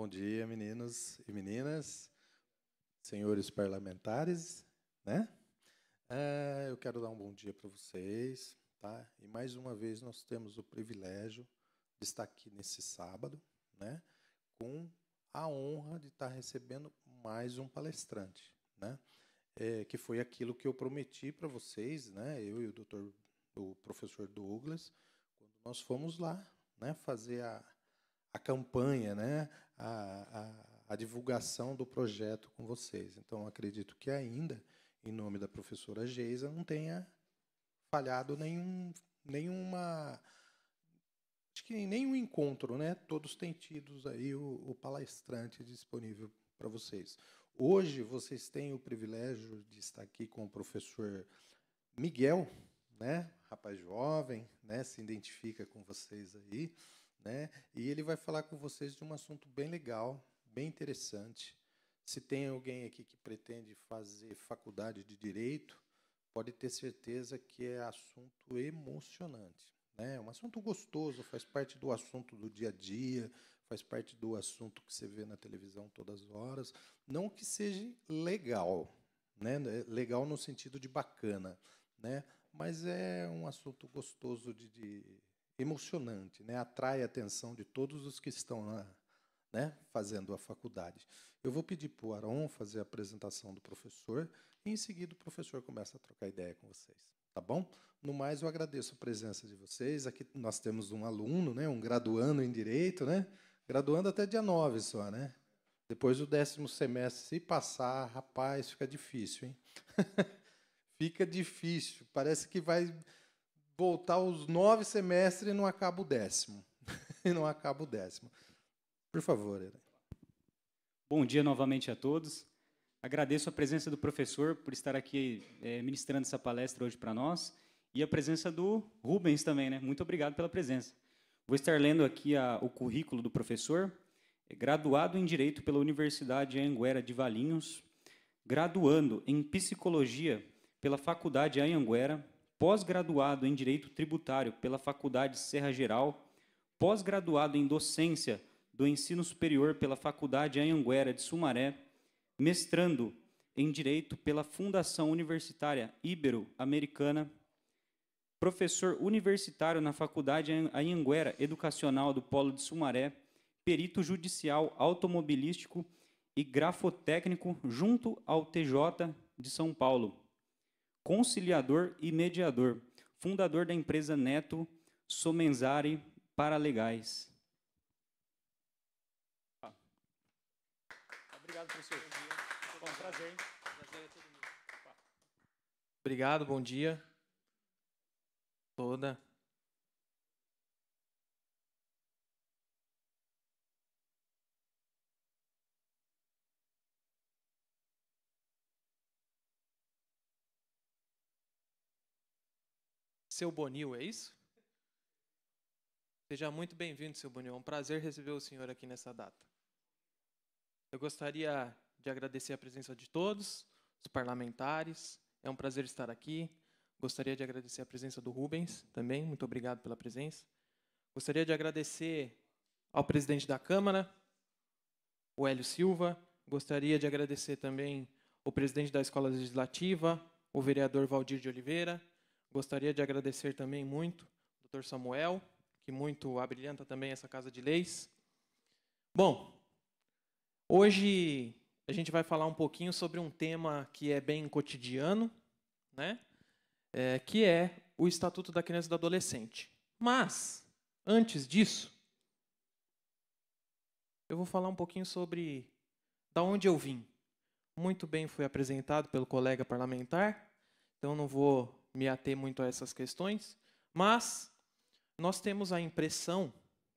Bom dia, meninos e meninas, senhores parlamentares, né? É, eu quero dar um bom dia para vocês, tá? E mais uma vez nós temos o privilégio de estar aqui nesse sábado, né? Com a honra de estar recebendo mais um palestrante, né? É, que foi aquilo que eu prometi para vocês, né? Eu e o doutor, o professor Douglas, quando nós fomos lá, né? Fazer a a campanha, né, a, a, a, divulgação do projeto com vocês. Então, acredito que ainda, em nome da professora Geisa, não tenha falhado nenhum, nenhuma. Acho que nenhum encontro, né? Todos têm tido aí o, o palestrante disponível para vocês. Hoje vocês têm o privilégio de estar aqui com o professor Miguel, né? Rapaz jovem, né? Se identifica com vocês aí né? E ele vai falar com vocês de um assunto bem legal, bem interessante. Se tem alguém aqui que pretende fazer faculdade de direito, pode ter certeza que é assunto emocionante, né? É um assunto gostoso, faz parte do assunto do dia a dia, faz parte do assunto que você vê na televisão todas as horas, não que seja legal, né? É legal no sentido de bacana, né? Mas é um assunto gostoso de, de emocionante, né? atrai a atenção de todos os que estão lá, né? fazendo a faculdade. Eu vou pedir para o Aron fazer a apresentação do professor e, em seguida, o professor começa a trocar ideia com vocês. Tá bom? No mais, eu agradeço a presença de vocês. Aqui nós temos um aluno, né? um graduando em Direito, né? graduando até dia 9 só, né? Depois do décimo semestre, se passar, rapaz, fica difícil, hein? fica difícil. Parece que vai voltar os nove semestres e não acaba o décimo. e não acaba o décimo. Por favor, Eren. Bom dia novamente a todos. Agradeço a presença do professor por estar aqui é, ministrando essa palestra hoje para nós e a presença do Rubens também, né? Muito obrigado pela presença. Vou estar lendo aqui a, o currículo do professor. É graduado em Direito pela Universidade Anhanguera de Valinhos, graduando em Psicologia pela Faculdade Anhanguera pós-graduado em Direito Tributário pela Faculdade Serra Geral, pós-graduado em Docência do Ensino Superior pela Faculdade Anhanguera de Sumaré, mestrando em Direito pela Fundação Universitária Ibero-Americana, professor universitário na Faculdade Anhanguera Educacional do Polo de Sumaré, perito judicial automobilístico e grafotécnico junto ao TJ de São Paulo conciliador e mediador, fundador da empresa Neto Somenzari Paralegais. Obrigado, professor. Bom, um prazer. prazer é Obrigado, bom dia. Toda. seu Bonil, é isso? Seja muito bem-vindo, seu Bonil. É um prazer receber o senhor aqui nessa data. Eu gostaria de agradecer a presença de todos, os parlamentares. É um prazer estar aqui. Gostaria de agradecer a presença do Rubens também. Muito obrigado pela presença. Gostaria de agradecer ao presidente da Câmara, o Hélio Silva. Gostaria de agradecer também o presidente da Escola Legislativa, o vereador Valdir de Oliveira. Gostaria de agradecer também muito ao Dr. Samuel, que muito abrilhanta também essa Casa de Leis. Bom, hoje a gente vai falar um pouquinho sobre um tema que é bem cotidiano, né? É, que é o Estatuto da Criança e do Adolescente. Mas, antes disso, eu vou falar um pouquinho sobre da onde eu vim. Muito bem fui apresentado pelo colega parlamentar, então não vou me ater muito a essas questões, mas nós temos a impressão,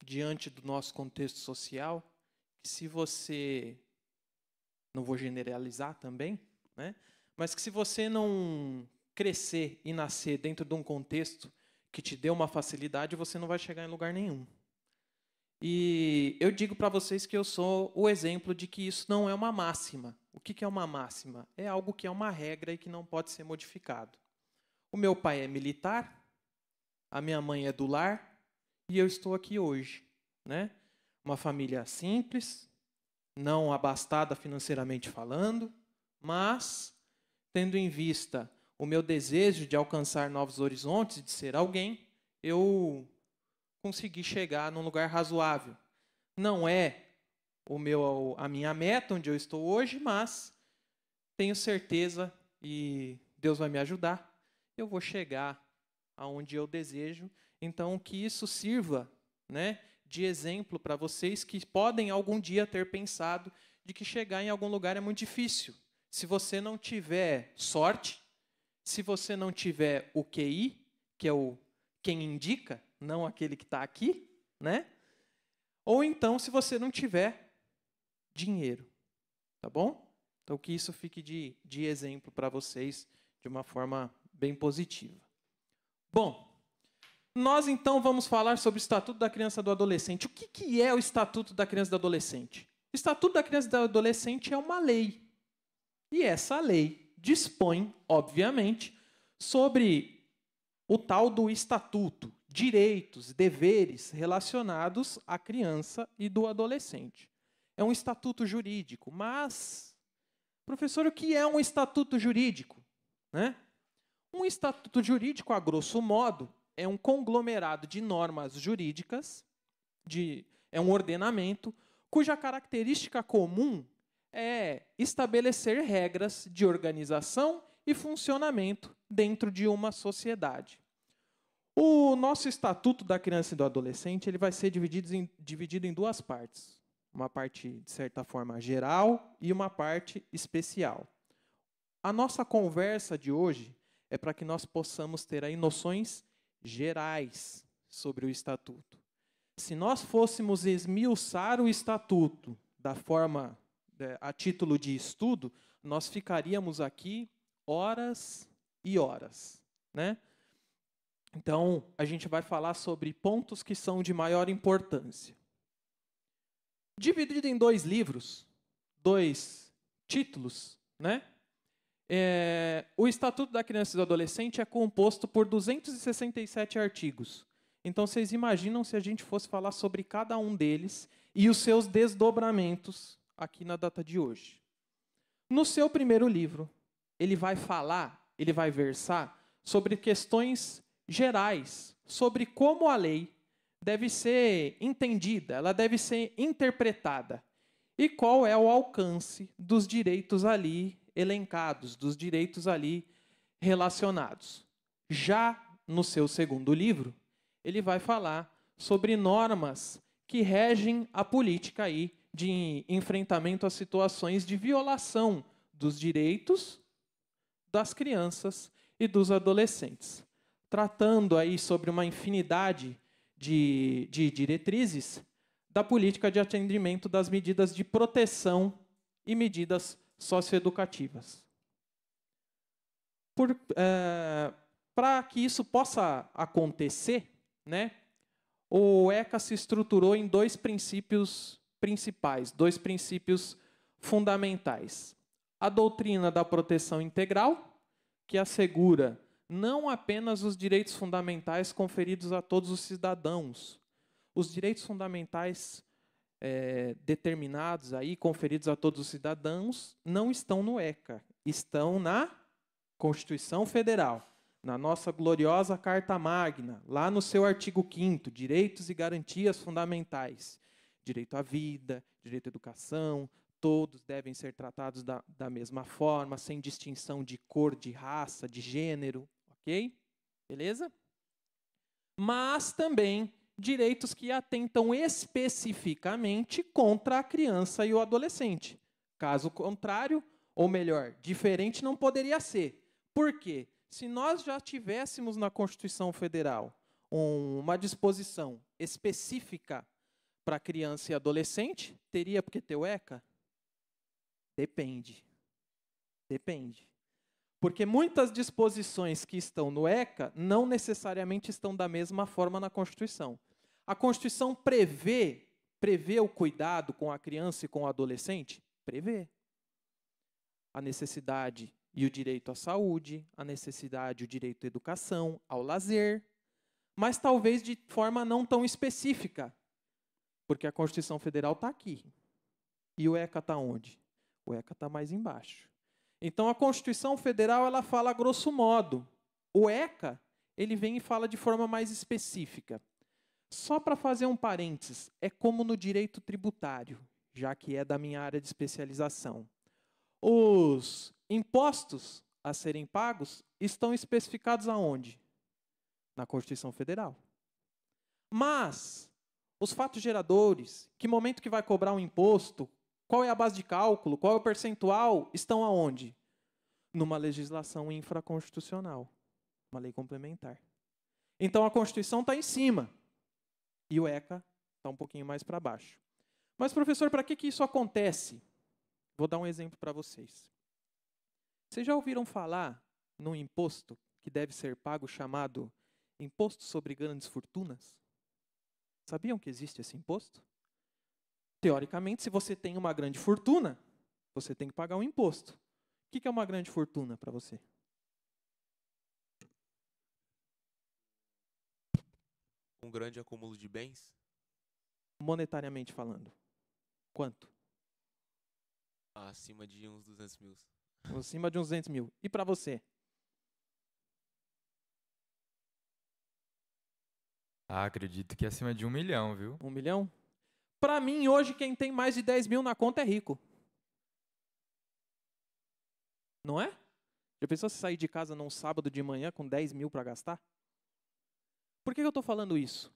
diante do nosso contexto social, que se você. Não vou generalizar também, né? mas que se você não crescer e nascer dentro de um contexto que te dê uma facilidade, você não vai chegar em lugar nenhum. E eu digo para vocês que eu sou o exemplo de que isso não é uma máxima. O que, que é uma máxima? É algo que é uma regra e que não pode ser modificado. O meu pai é militar, a minha mãe é do lar e eu estou aqui hoje, né? Uma família simples, não abastada financeiramente falando, mas tendo em vista o meu desejo de alcançar novos horizontes, de ser alguém, eu consegui chegar num lugar razoável. Não é o meu a minha meta onde eu estou hoje, mas tenho certeza e Deus vai me ajudar eu vou chegar aonde eu desejo. Então, que isso sirva né, de exemplo para vocês que podem algum dia ter pensado de que chegar em algum lugar é muito difícil. Se você não tiver sorte, se você não tiver o QI, que é o quem indica, não aquele que está aqui, né? Ou então se você não tiver dinheiro, tá bom? Então que isso fique de, de exemplo para vocês de uma forma bem positiva. Bom, nós então vamos falar sobre o Estatuto da Criança e do Adolescente. O que, que é o Estatuto da Criança e do Adolescente? O Estatuto da Criança e do Adolescente é uma lei. E essa lei dispõe, obviamente, sobre o tal do estatuto, direitos, deveres relacionados à criança e do adolescente. É um estatuto jurídico, mas professor, o que é um estatuto jurídico? Né? Um estatuto jurídico, a grosso modo, é um conglomerado de normas jurídicas, de, é um ordenamento, cuja característica comum é estabelecer regras de organização e funcionamento dentro de uma sociedade. O nosso Estatuto da Criança e do Adolescente ele vai ser dividido em, dividido em duas partes. Uma parte, de certa forma, geral e uma parte especial. A nossa conversa de hoje é para que nós possamos ter aí noções gerais sobre o estatuto. Se nós fôssemos esmiuçar o estatuto da forma né, a título de estudo, nós ficaríamos aqui horas e horas, né? Então, a gente vai falar sobre pontos que são de maior importância. Dividido em dois livros, dois títulos, né? É, o Estatuto da Criança e do Adolescente é composto por 267 artigos. Então, vocês imaginam se a gente fosse falar sobre cada um deles e os seus desdobramentos aqui na data de hoje. No seu primeiro livro, ele vai falar, ele vai versar sobre questões gerais, sobre como a lei deve ser entendida, ela deve ser interpretada e qual é o alcance dos direitos ali elencados, dos direitos ali relacionados. Já no seu segundo livro, ele vai falar sobre normas que regem a política aí de enfrentamento a situações de violação dos direitos das crianças e dos adolescentes, tratando aí sobre uma infinidade de, de diretrizes da política de atendimento das medidas de proteção e medidas socioeducativas. É, Para que isso possa acontecer, né, o ECA se estruturou em dois princípios principais, dois princípios fundamentais. A doutrina da proteção integral, que assegura não apenas os direitos fundamentais conferidos a todos os cidadãos, os direitos fundamentais é, determinados aí, conferidos a todos os cidadãos, não estão no ECA, estão na Constituição Federal, na nossa gloriosa Carta Magna, lá no seu artigo 5 direitos e garantias fundamentais. Direito à vida, direito à educação, todos devem ser tratados da, da mesma forma, sem distinção de cor, de raça, de gênero, ok? Beleza? Mas também direitos que atentam especificamente contra a criança e o adolescente. Caso contrário, ou melhor, diferente não poderia ser. Por quê? Se nós já tivéssemos na Constituição Federal uma disposição específica para criança e adolescente, teria porque ter o ECA? Depende. Depende. Porque muitas disposições que estão no ECA não necessariamente estão da mesma forma na Constituição. A Constituição prevê, prevê o cuidado com a criança e com o adolescente? Prevê. A necessidade e o direito à saúde, a necessidade e o direito à educação, ao lazer, mas talvez de forma não tão específica, porque a Constituição Federal está aqui. E o ECA está onde? O ECA está mais embaixo. Então a Constituição Federal ela fala a grosso modo. O ECA ele vem e fala de forma mais específica. Só para fazer um parênteses, é como no direito tributário, já que é da minha área de especialização. Os impostos a serem pagos estão especificados aonde? Na Constituição Federal. Mas os fatos geradores, que momento que vai cobrar um imposto, qual é a base de cálculo? Qual é o percentual? Estão aonde? Numa legislação infraconstitucional, uma lei complementar. Então a Constituição está em cima e o ECA está um pouquinho mais para baixo. Mas, professor, para que, que isso acontece? Vou dar um exemplo para vocês. Vocês já ouviram falar num imposto que deve ser pago chamado Imposto sobre Grandes Fortunas? Sabiam que existe esse imposto? Teoricamente, se você tem uma grande fortuna, você tem que pagar um imposto. O que é uma grande fortuna para você? Um grande acúmulo de bens? Monetariamente falando. Quanto? Acima de uns 200 mil. Acima de uns 200 mil. E para você? Ah, acredito que acima de um milhão, viu? Um milhão? Para mim, hoje, quem tem mais de 10 mil na conta é rico. Não é? Já pensou se sair de casa num sábado de manhã com 10 mil para gastar? Por que eu estou falando isso?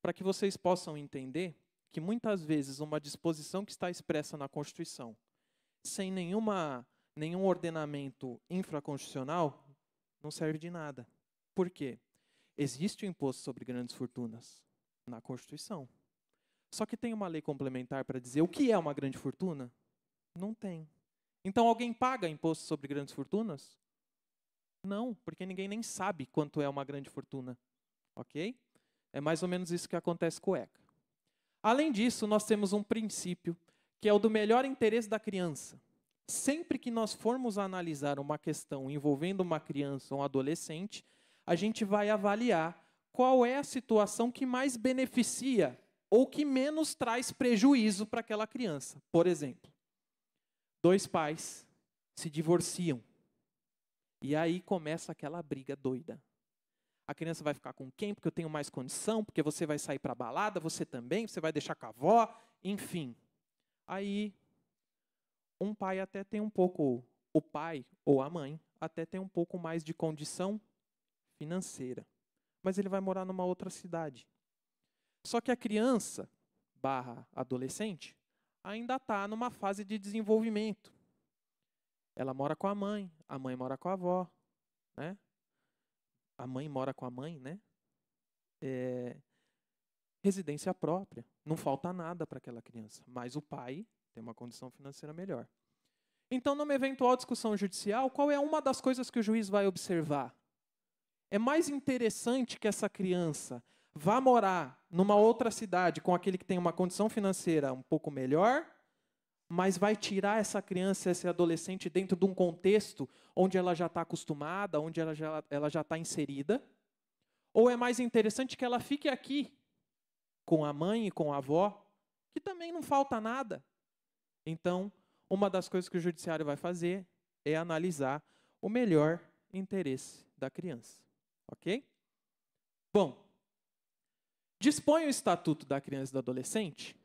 Para que vocês possam entender que muitas vezes uma disposição que está expressa na Constituição, sem nenhuma, nenhum ordenamento infraconstitucional, não serve de nada. Por quê? Existe o imposto sobre grandes fortunas na Constituição. Só que tem uma lei complementar para dizer o que é uma grande fortuna? Não tem. Então alguém paga imposto sobre grandes fortunas? Não, porque ninguém nem sabe quanto é uma grande fortuna. Ok? É mais ou menos isso que acontece com o ECA. Além disso, nós temos um princípio que é o do melhor interesse da criança. Sempre que nós formos analisar uma questão envolvendo uma criança ou um adolescente, a gente vai avaliar qual é a situação que mais beneficia ou que menos traz prejuízo para aquela criança. Por exemplo, dois pais se divorciam. E aí começa aquela briga doida. A criança vai ficar com quem? Porque eu tenho mais condição, porque você vai sair para balada, você também, você vai deixar com a avó, enfim. Aí um pai até tem um pouco, o pai ou a mãe até tem um pouco mais de condição financeira, mas ele vai morar numa outra cidade. Só que a criança barra adolescente ainda está numa fase de desenvolvimento. Ela mora com a mãe, a mãe mora com a avó, né? A mãe mora com a mãe, né? É, residência própria, não falta nada para aquela criança, mas o pai tem uma condição financeira melhor. Então, numa eventual discussão judicial, qual é uma das coisas que o juiz vai observar? É mais interessante que essa criança vá morar numa outra cidade com aquele que tem uma condição financeira um pouco melhor, mas vai tirar essa criança, esse adolescente, dentro de um contexto onde ela já está acostumada, onde ela já está ela já tá inserida? Ou é mais interessante que ela fique aqui com a mãe e com a avó, que também não falta nada? Então, uma das coisas que o judiciário vai fazer é analisar o melhor interesse da criança. Ok? Bom, dispõe o Estatuto da Criança e do Adolescente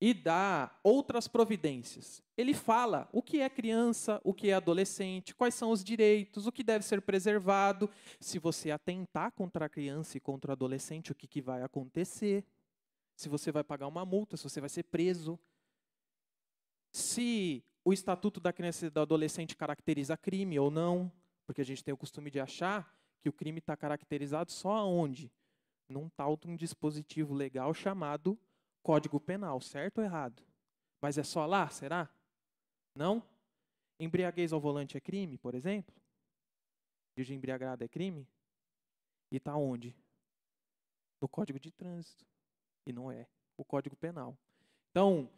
e dá outras providências. Ele fala o que é criança, o que é adolescente, quais são os direitos, o que deve ser preservado. Se você atentar contra a criança e contra o adolescente, o que, que vai acontecer? Se você vai pagar uma multa, se você vai ser preso. Se o Estatuto da Criança e do Adolescente caracteriza crime ou não, porque a gente tem o costume de achar que o crime está caracterizado só aonde? num tal de um dispositivo legal chamado Código Penal, certo ou errado? Mas é só lá, será? Não? Embriaguez ao volante é crime, por exemplo? Dirigir embriagado é crime? E está onde? No Código de Trânsito. E não é o Código Penal. Então,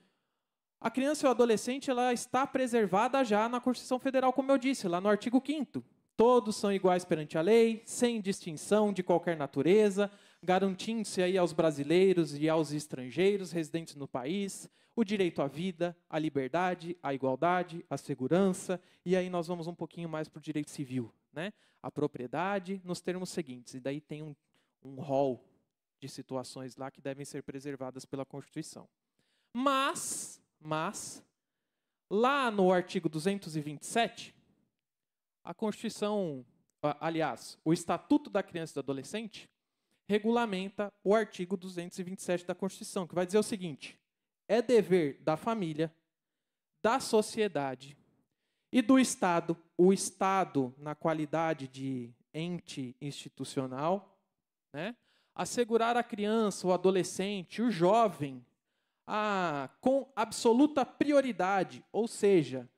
a criança e o adolescente ela está preservada já na Constituição Federal, como eu disse, lá no artigo 5 Todos são iguais perante a lei, sem distinção de qualquer natureza garantindo-se aí aos brasileiros e aos estrangeiros residentes no país o direito à vida, à liberdade, à igualdade, à segurança, e aí nós vamos um pouquinho mais para o direito civil, né? A propriedade nos termos seguintes, e daí tem um, um rol de situações lá que devem ser preservadas pela Constituição. Mas, mas, lá no artigo 227, a Constituição, aliás, o Estatuto da Criança e do Adolescente, regulamenta o artigo 227 da Constituição, que vai dizer o seguinte: é dever da família, da sociedade e do Estado, o Estado na qualidade de ente institucional, né, assegurar a criança, o adolescente, o jovem, a, com absoluta prioridade, ou seja,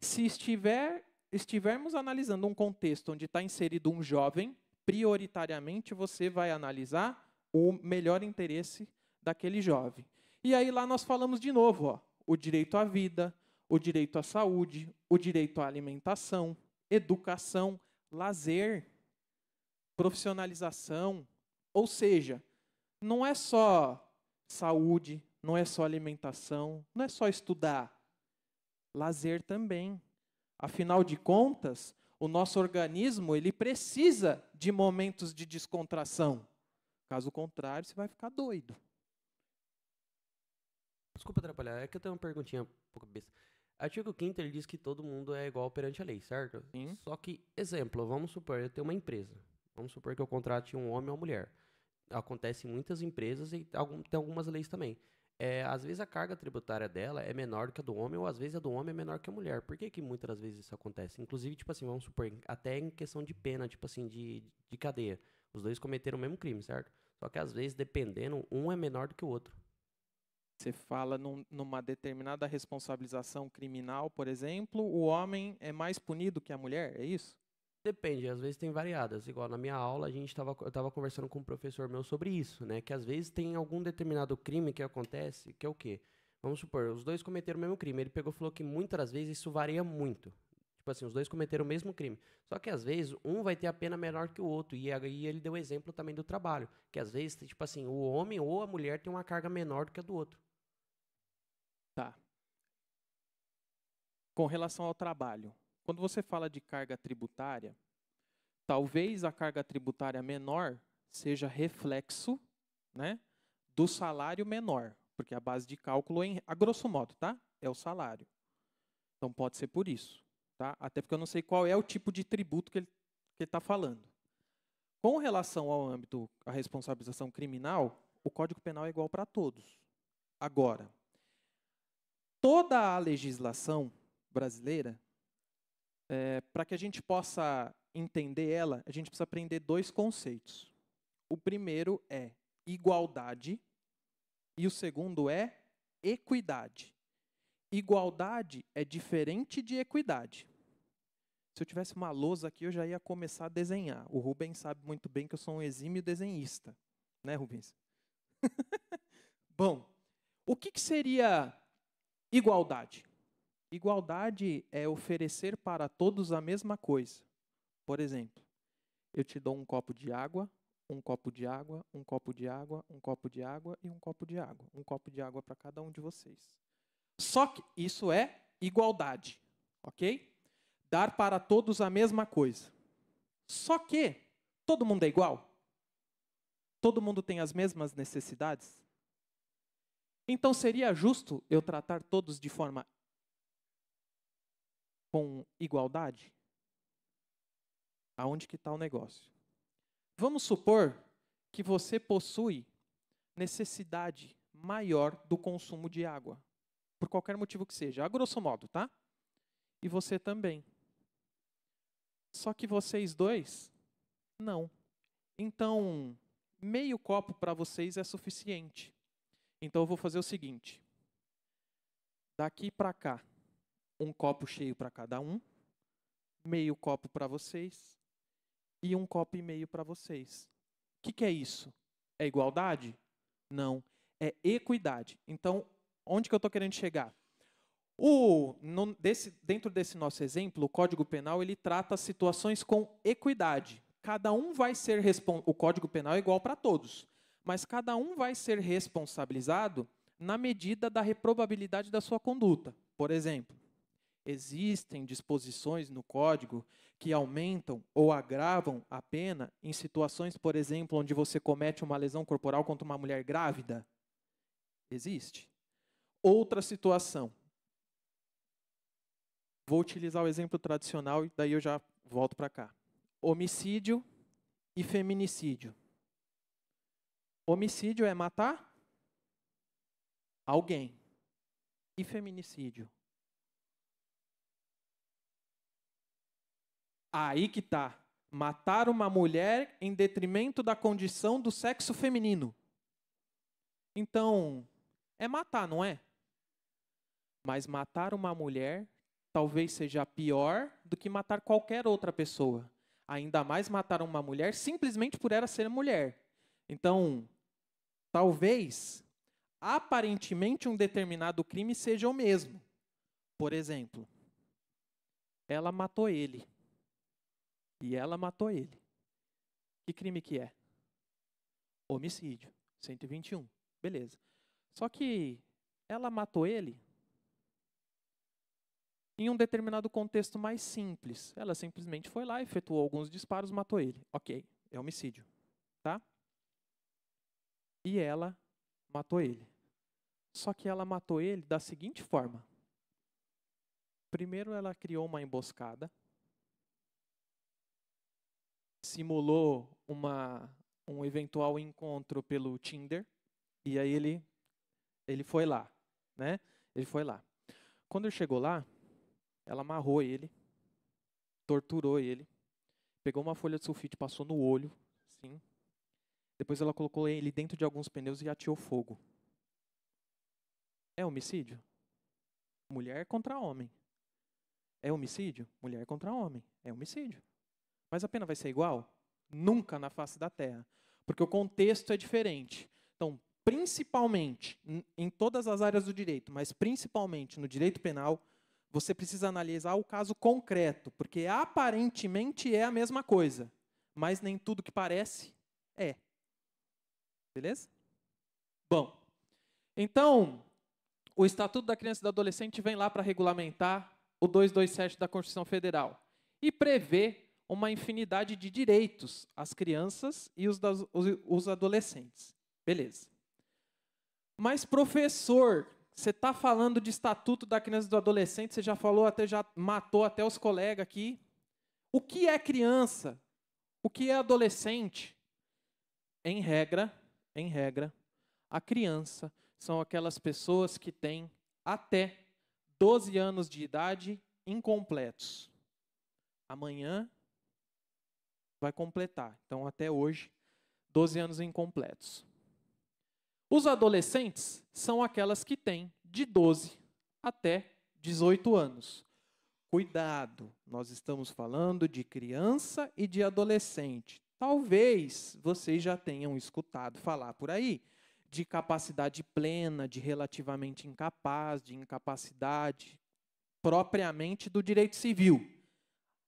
se estiver estivermos analisando um contexto onde está inserido um jovem, prioritariamente você vai analisar o melhor interesse daquele jovem. E aí lá nós falamos de novo, ó, o direito à vida, o direito à saúde, o direito à alimentação, educação, lazer, profissionalização, ou seja, não é só saúde, não é só alimentação, não é só estudar, lazer também. Afinal de contas, o nosso organismo, ele precisa de momentos de descontração. Caso contrário, você vai ficar doido. Desculpa atrapalhar, é que eu tenho uma perguntinha um pouco besta. Artigo 5 ele diz que todo mundo é igual perante a lei, certo? Sim. Só que, exemplo, vamos supor, eu tenho uma empresa. Vamos supor que eu contrate um homem ou uma mulher. Acontece em muitas empresas e algum, tem algumas leis também é, às vezes a carga tributária dela é menor do que a do homem, ou às vezes a do homem é menor que a mulher. Por que, que muitas das vezes isso acontece? Inclusive, tipo assim, vamos supor, até em questão de pena, tipo assim, de, de cadeia. Os dois cometeram o mesmo crime, certo? Só que às vezes, dependendo, um é menor do que o outro. Você fala num, numa determinada responsabilização criminal, por exemplo, o homem é mais punido que a mulher, é isso? Depende, às vezes tem variadas. Igual na minha aula, a gente estava eu estava conversando com um professor meu sobre isso, né? Que às vezes tem algum determinado crime que acontece, que é o quê? Vamos supor, os dois cometeram o mesmo crime. Ele pegou e falou que muitas das vezes isso varia muito. Tipo assim, os dois cometeram o mesmo crime. Só que às vezes um vai ter a pena menor que o outro. E aí ele deu exemplo também do trabalho. Que às vezes, tipo assim, o homem ou a mulher tem uma carga menor do que a do outro. Tá. Com relação ao trabalho, quando você fala de carga tributária, talvez a carga tributária menor seja reflexo né, do salário menor, porque a base de cálculo, é a grosso modo, tá? é o salário. Então pode ser por isso. Tá? Até porque eu não sei qual é o tipo de tributo que ele está falando. Com relação ao âmbito da responsabilização criminal, o Código Penal é igual para todos. Agora, toda a legislação brasileira é, eh, Para que a gente possa entender ela, a gente precisa aprender dois conceitos. O primeiro é igualdade e o segundo é equidade. Igualdade é diferente de equidade. Se eu tivesse uma lousa aqui, eu já ia começar a desenhar. O Rubens sabe muito bem que eu sou um exímio desenhista. Né, Rubens? Bom, o que, que seria igualdade? Igualdade é oferecer para todos a mesma coisa. Por exemplo, eu te dou um copo de água, um copo de água, um copo de água, um copo de água e um copo de água. Um copo de água para cada um de vocês. Só que isso é igualdade, ok? Dar para todos a mesma coisa. Só que todo mundo é igual? Todo mundo tem as mesmas necessidades? Então seria justo eu tratar todos de forma com igualdade? Aonde que está o negócio? Vamos supor que você possui necessidade maior do consumo de água, por qualquer motivo que seja, a grosso modo, tá? E você também. Só que vocês dois, não. Então, meio copo para vocês é suficiente. Então eu vou fazer o seguinte. Daqui para cá, um copo cheio para cada um, meio copo para vocês e um copo e meio para vocês. O que, que é isso? É igualdade? Não. É equidade. Então, onde que eu estou querendo chegar? O, no, desse, dentro desse nosso exemplo, o Código Penal ele trata situações com equidade. Cada um vai ser o Código Penal é igual para todos, mas cada um vai ser responsabilizado na medida da reprobabilidade da sua conduta. Por exemplo, existem disposições no código que aumentam ou agravam a pena em situações, por exemplo, onde você comete uma lesão corporal contra uma mulher grávida? Existe. Outra situação. Vou utilizar o exemplo tradicional e daí eu já volto para cá. Homicídio e feminicídio. Homicídio é matar alguém. E feminicídio Aí que tá. Matar uma mulher em detrimento da condição do sexo feminino. Então, é matar, não é? Mas matar uma mulher talvez seja pior do que matar qualquer outra pessoa. Ainda mais matar uma mulher simplesmente por ela ser mulher. Então, talvez, aparentemente, um determinado crime seja o mesmo. Por exemplo, ela matou ele e ela matou ele. Que crime que é? Homicídio, 121. Beleza. Só que ela matou ele em um determinado contexto mais simples. Ela simplesmente foi lá, efetuou alguns disparos, matou ele. Ok, é homicídio. Tá? E ela matou ele. Só que ela matou ele da seguinte forma: primeiro, ela criou uma emboscada simulou uma, um eventual encontro pelo Tinder e aí ele ele foi lá, né? Ele foi lá. Quando ele chegou lá, ela amarrou ele, torturou ele, pegou uma folha de sulfite, passou no olho, sim. Depois ela colocou ele dentro de alguns pneus e ateou fogo. É homicídio? Mulher contra homem. É homicídio? Mulher contra homem. É homicídio. Mas a pena vai ser igual? Nunca na face da terra. Porque o contexto é diferente. Então, principalmente em todas as áreas do direito, mas principalmente no direito penal, você precisa analisar o caso concreto, porque aparentemente é a mesma coisa, mas nem tudo que parece é. Beleza? Bom, então, o Estatuto da Criança e do Adolescente vem lá para regulamentar o 227 da Constituição Federal e prevê uma infinidade de direitos às crianças e os, das, os, os adolescentes. Beleza. Mas, professor, você está falando de estatuto da criança e do adolescente, você já falou, até já matou até os colegas aqui. O que é criança? O que é adolescente? Em regra, em regra, a criança são aquelas pessoas que têm até 12 anos de idade incompletos. Amanhã vai completar. Então, até hoje, 12 anos incompletos. Os adolescentes são aquelas que têm de 12 até 18 anos. Cuidado, nós estamos falando de criança e de adolescente. Talvez vocês já tenham escutado falar por aí de capacidade plena, de relativamente incapaz, de incapacidade propriamente do direito civil.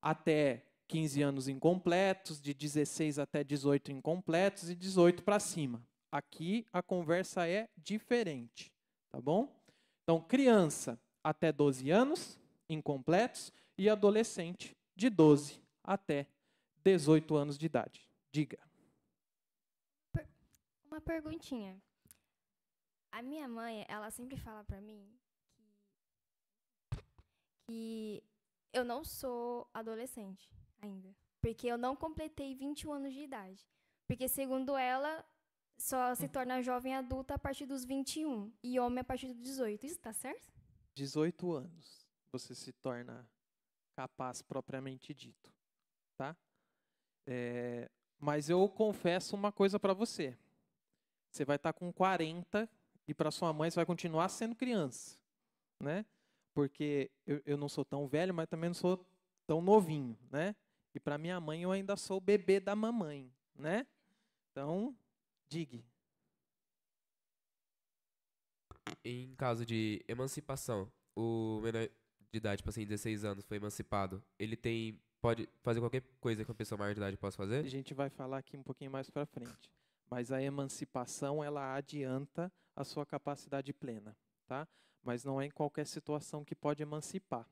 Até 15 anos incompletos, de 16 até 18 incompletos e 18 para cima. Aqui a conversa é diferente, tá bom? Então, criança até 12 anos incompletos e adolescente de 12 até 18 anos de idade. Diga. Uma perguntinha. A minha mãe, ela sempre fala para mim que, que eu não sou adolescente ainda. Porque eu não completei 21 anos de idade. Porque, segundo ela, só se hum. torna jovem adulta a partir dos 21 e homem a partir dos 18. Isso está certo? 18 anos você se torna capaz propriamente dito, tá? É, mas eu confesso uma coisa para você. Você vai estar tá com 40 e para sua mãe você vai continuar sendo criança, né? Porque eu, eu não sou tão velho, mas também não sou tão novinho, né? E para minha mãe eu ainda sou o bebê da mamãe, né? Então, digue. Em caso de emancipação, o menor de idade, tipo assim, 16 anos, foi emancipado, ele tem pode fazer qualquer coisa que uma pessoa maior de idade possa fazer? A gente vai falar aqui um pouquinho mais para frente. Mas a emancipação, ela adianta a sua capacidade plena, tá? Mas não é em qualquer situação que pode emancipar,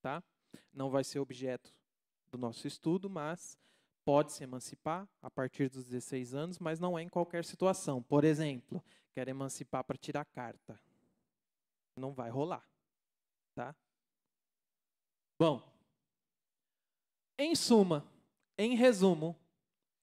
tá? Não vai ser objeto do nosso estudo, mas pode se emancipar a partir dos 16 anos, mas não é em qualquer situação. Por exemplo, quer emancipar para tirar carta. Não vai rolar, tá? Bom, em suma, em resumo,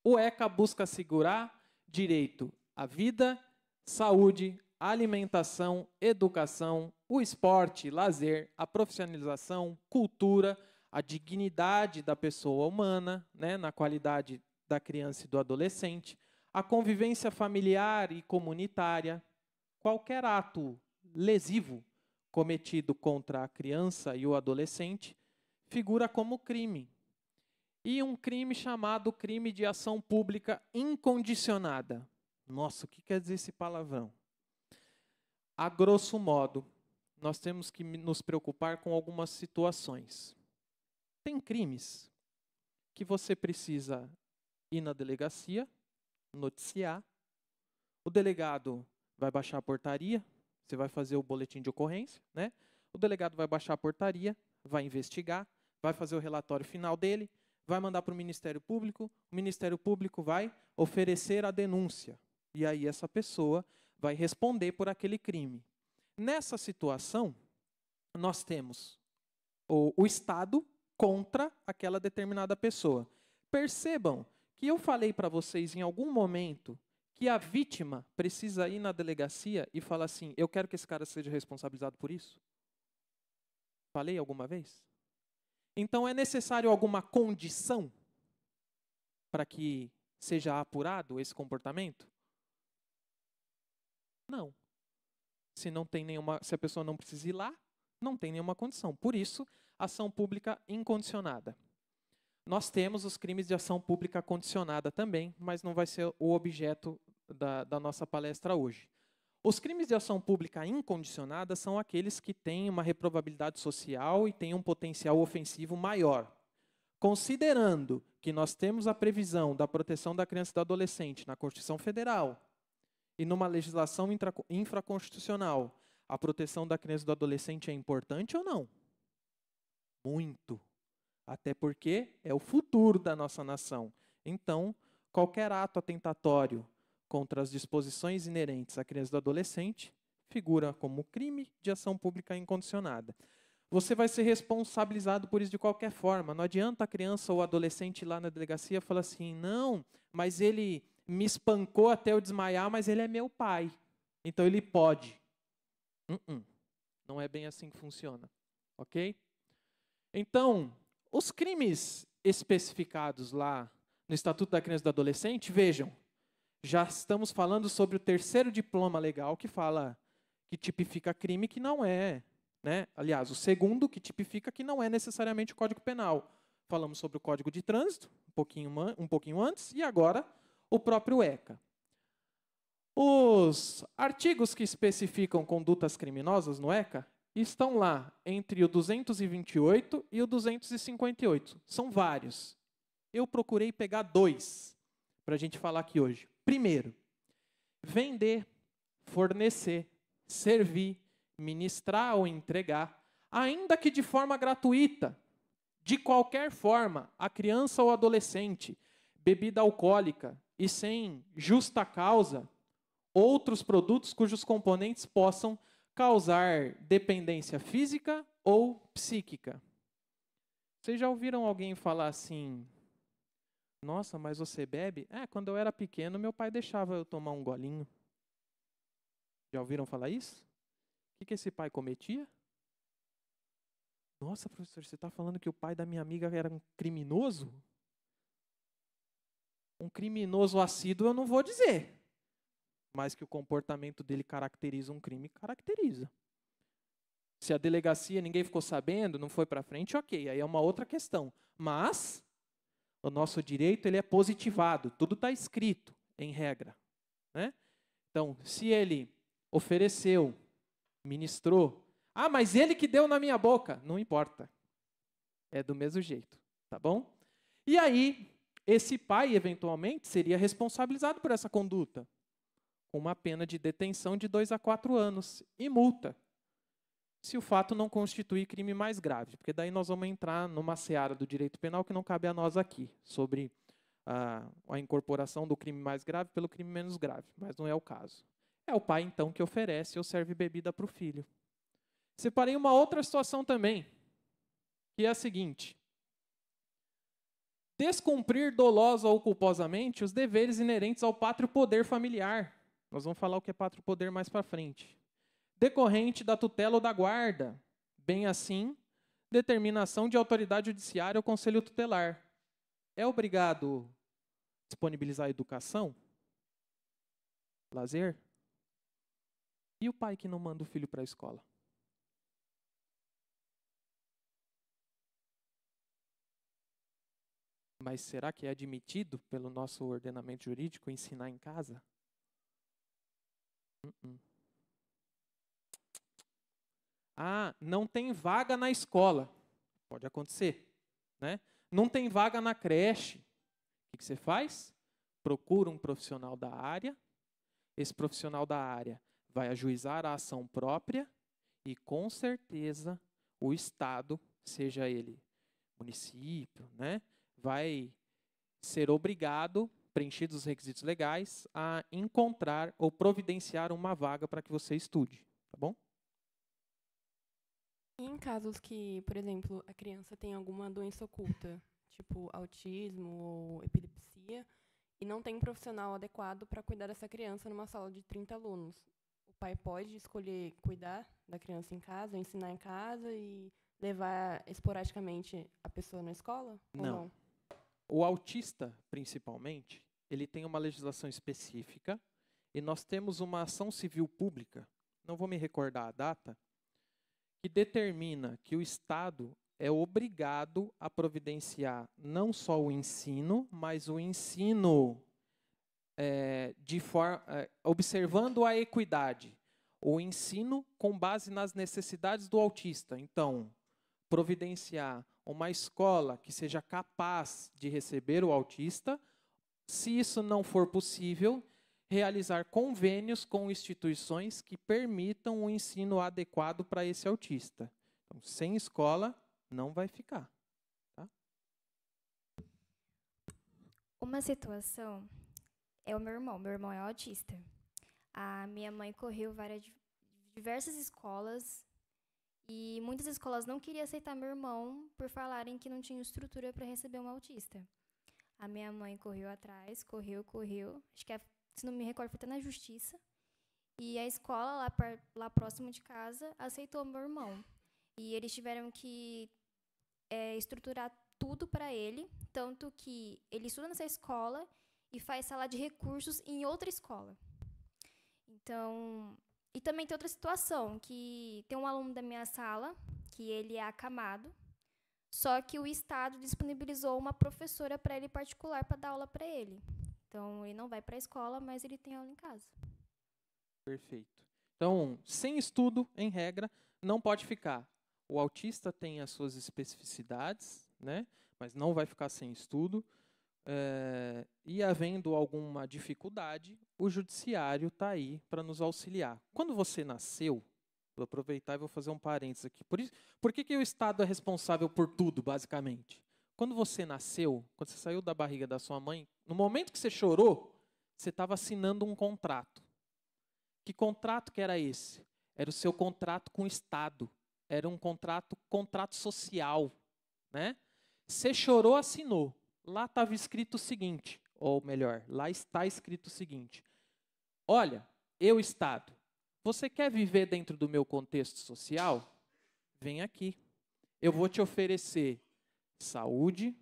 o ECA busca assegurar direito à vida, saúde, alimentação, educação, o esporte, lazer, a profissionalização, cultura, a dignidade da pessoa humana, né, na qualidade da criança e do adolescente, a convivência familiar e comunitária, qualquer ato lesivo cometido contra a criança e o adolescente figura como crime. E um crime chamado crime de ação pública incondicionada. Nossa, o que quer dizer esse palavrão? A grosso modo, nós temos que nos preocupar com algumas situações. Tem crimes que você precisa ir na delegacia, noticiar, o delegado vai baixar a portaria, você vai fazer o boletim de ocorrência, né? O delegado vai baixar a portaria, vai investigar, vai fazer o relatório final dele, vai mandar para o Ministério Público, o Ministério Público vai oferecer a denúncia. E aí essa pessoa vai responder por aquele crime. Nessa situação, nós temos o, o Estado contra aquela determinada pessoa. Percebam que eu falei para vocês em algum momento que a vítima precisa ir na delegacia e falar assim: eu quero que esse cara seja responsabilizado por isso? Falei alguma vez? Então é necessário alguma condição para que seja apurado esse comportamento? Não. Se não tem nenhuma, se a pessoa não precisa ir lá, não tem nenhuma condição. Por isso, ação pública incondicionada. Nós temos os crimes de ação pública condicionada também, mas não vai ser o objeto da, da nossa palestra hoje. Os crimes de ação pública incondicionada são aqueles que têm uma reprobabilidade social e têm um potencial ofensivo maior. Considerando que nós temos a previsão da proteção da criança e do adolescente na Constituição Federal e numa legislação infraconstitucional, a proteção da criança e do adolescente é importante ou não? muito. Até porque é o futuro da nossa nação. Então, qualquer ato atentatório contra as disposições inerentes à criança e do adolescente figura como crime de ação pública incondicionada. Você vai ser responsabilizado por isso de qualquer forma. Não adianta a criança ou adolescente ir lá na delegacia falar assim: não, mas ele me espancou até eu desmaiar, mas ele é meu pai. Então ele pode. Uh -uh. Não é bem assim que funciona. Ok? Então, os crimes especificados lá no Estatuto da Criança e do Adolescente, vejam, já estamos falando sobre o terceiro diploma legal que fala que tipifica crime que não é, né? Aliás, o segundo que tipifica que não é necessariamente o Código Penal. Falamos sobre o Código de Trânsito um pouquinho, um pouquinho antes e agora o próprio ECA. Os artigos que especificam condutas criminosas no ECA estão lá entre o 228 e o 258. São vários. Eu procurei pegar dois para a gente falar aqui hoje. Primeiro, vender, fornecer, servir, ministrar ou entregar, ainda que de forma gratuita, de qualquer forma, a criança ou adolescente, bebida alcoólica e sem justa causa, outros produtos cujos componentes possam causar dependência física ou psíquica. Vocês já ouviram alguém falar assim: Nossa, mas você bebe? É, quando eu era pequeno, meu pai deixava eu tomar um golinho. Já ouviram falar isso? O que, que esse pai cometia? Nossa, professor, você está falando que o pai da minha amiga era um criminoso? Um criminoso assíduo eu não vou dizer mas que o comportamento dele caracteriza um crime, caracteriza. Se a delegacia ninguém ficou sabendo, não foi para frente, ok, aí é uma outra questão. Mas o nosso direito ele é positivado, tudo está escrito em regra, né? Então, se ele ofereceu, ministrou, ah, mas ele que deu na minha boca, não importa, é do mesmo jeito, tá bom? E aí esse pai eventualmente seria responsabilizado por essa conduta uma pena de detenção de dois a quatro anos e multa, se o fato não constituir crime mais grave, porque daí nós vamos entrar numa seara do direito penal que não cabe a nós aqui, sobre a, ah, a incorporação do crime mais grave pelo crime menos grave, mas não é o caso. É o pai, então, que oferece ou serve bebida para o filho. Separei uma outra situação também, que é a seguinte: descumprir dolosa ou culposamente os deveres inerentes ao pátrio poder familiar, nós vamos falar o que é pátrio poder mais para frente. Decorrente da tutela ou da guarda, bem assim, determinação de autoridade judiciária ou conselho tutelar. É obrigado disponibilizar educação? Lazer? E o pai que não manda o filho para a escola? Mas será que é admitido pelo nosso ordenamento jurídico ensinar em casa? Hum, hum. Ah, não tem vaga na escola. Pode acontecer. Né? Não tem vaga na creche. O que você faz? Procura um profissional da área. Esse profissional da área vai ajuizar a ação própria e, com certeza, o Estado, seja ele município, né, vai ser obrigado preenchidos os requisitos legais, a encontrar ou providenciar uma vaga para que você estude, tá bom? Em casos que, por exemplo, a criança tem alguma doença oculta, tipo autismo ou epilepsia, e não tem profissional adequado para cuidar dessa criança numa sala de 30 alunos, o pai pode escolher cuidar da criança em casa, ensinar em casa e levar esporadicamente a pessoa na escola? Não. não? O autista, principalmente, ele tem uma legislação específica e nós temos uma ação civil pública, não vou me recordar a data, que determina que o Estado é obrigado a providenciar não só o ensino, mas o ensino é, de forma, é, observando a equidade, o ensino com base nas necessidades do autista. Então, providenciar uma escola que seja capaz de receber o autista, se isso não for possível, realizar convênios com instituições que permitam o um ensino adequado para esse autista. Então, sem escola, não vai ficar. Tá? Uma situação é o meu irmão. Meu irmão é autista. A minha mãe correu várias diversas escolas e muitas escolas não queriam aceitar meu irmão por falarem que não tinha estrutura para receber um autista. A minha mãe correu atrás, correu, correu. Acho que, é, se não me recordo, foi até na justiça. E a escola, lá, pra, lá próximo de casa, aceitou meu irmão. E eles tiveram que é, estruturar tudo para ele, tanto que ele estuda nessa escola e faz sala de recursos em outra escola. Então, e também tem outra situação, que tem um aluno da minha sala, que ele é acamado, só que o Estado disponibilizou uma professora para ele particular para dar aula para ele. Então, ele não vai para a escola, mas ele tem aula em casa. Perfeito. Então, sem estudo, em regra, não pode ficar. O autista tem as suas especificidades, né? mas não vai ficar sem estudo. É, e havendo alguma dificuldade, o judiciário está aí para nos auxiliar. Quando você nasceu, Vou aproveitar e vou fazer um parênteses aqui. Por, isso, por que, que o Estado é responsável por tudo, basicamente? Quando você nasceu, quando você saiu da barriga da sua mãe, no momento que você chorou, você estava assinando um contrato. Que contrato que era esse? Era o seu contrato com o Estado. Era um contrato, contrato social. Né? Você chorou, assinou. Lá estava escrito o seguinte, ou melhor, lá está escrito o seguinte. Olha, eu, Estado, você quer viver dentro do meu contexto social? Vem aqui. Eu vou te oferecer saúde,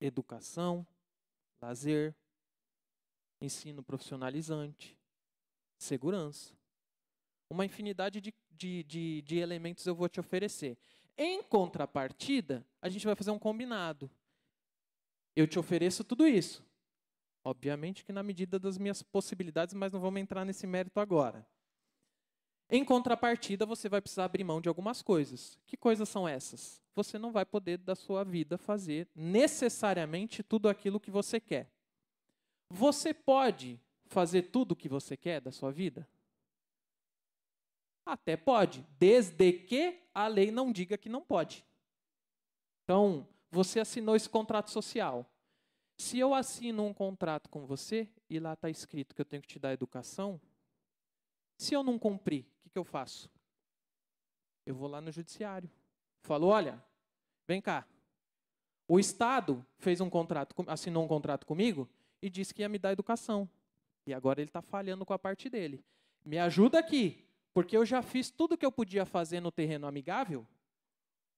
educação, lazer, ensino profissionalizante, segurança. Uma infinidade de, de, de, de, elementos eu vou te oferecer. Em contrapartida, a gente vai fazer um combinado. Eu te ofereço tudo isso. Obviamente que na medida das minhas possibilidades, mas não vamos entrar nesse mérito agora. Em contrapartida, você vai precisar abrir mão de algumas coisas. Que coisas são essas? Você não vai poder, da sua vida, fazer necessariamente tudo aquilo que você quer. Você pode fazer tudo o que você quer da sua vida? Até pode, desde que a lei não diga que não pode. Então, você assinou esse contrato social. Se eu assino um contrato com você e lá está escrito que eu tenho que te dar educação, se eu não cumprir, o que, que eu faço? Eu vou lá no judiciário. Falo, olha, vem cá. O Estado fez um contrato, assinou um contrato comigo e disse que ia me dar educação. E agora ele está falhando com a parte dele. Me ajuda aqui, porque eu já fiz tudo o que eu podia fazer no terreno amigável,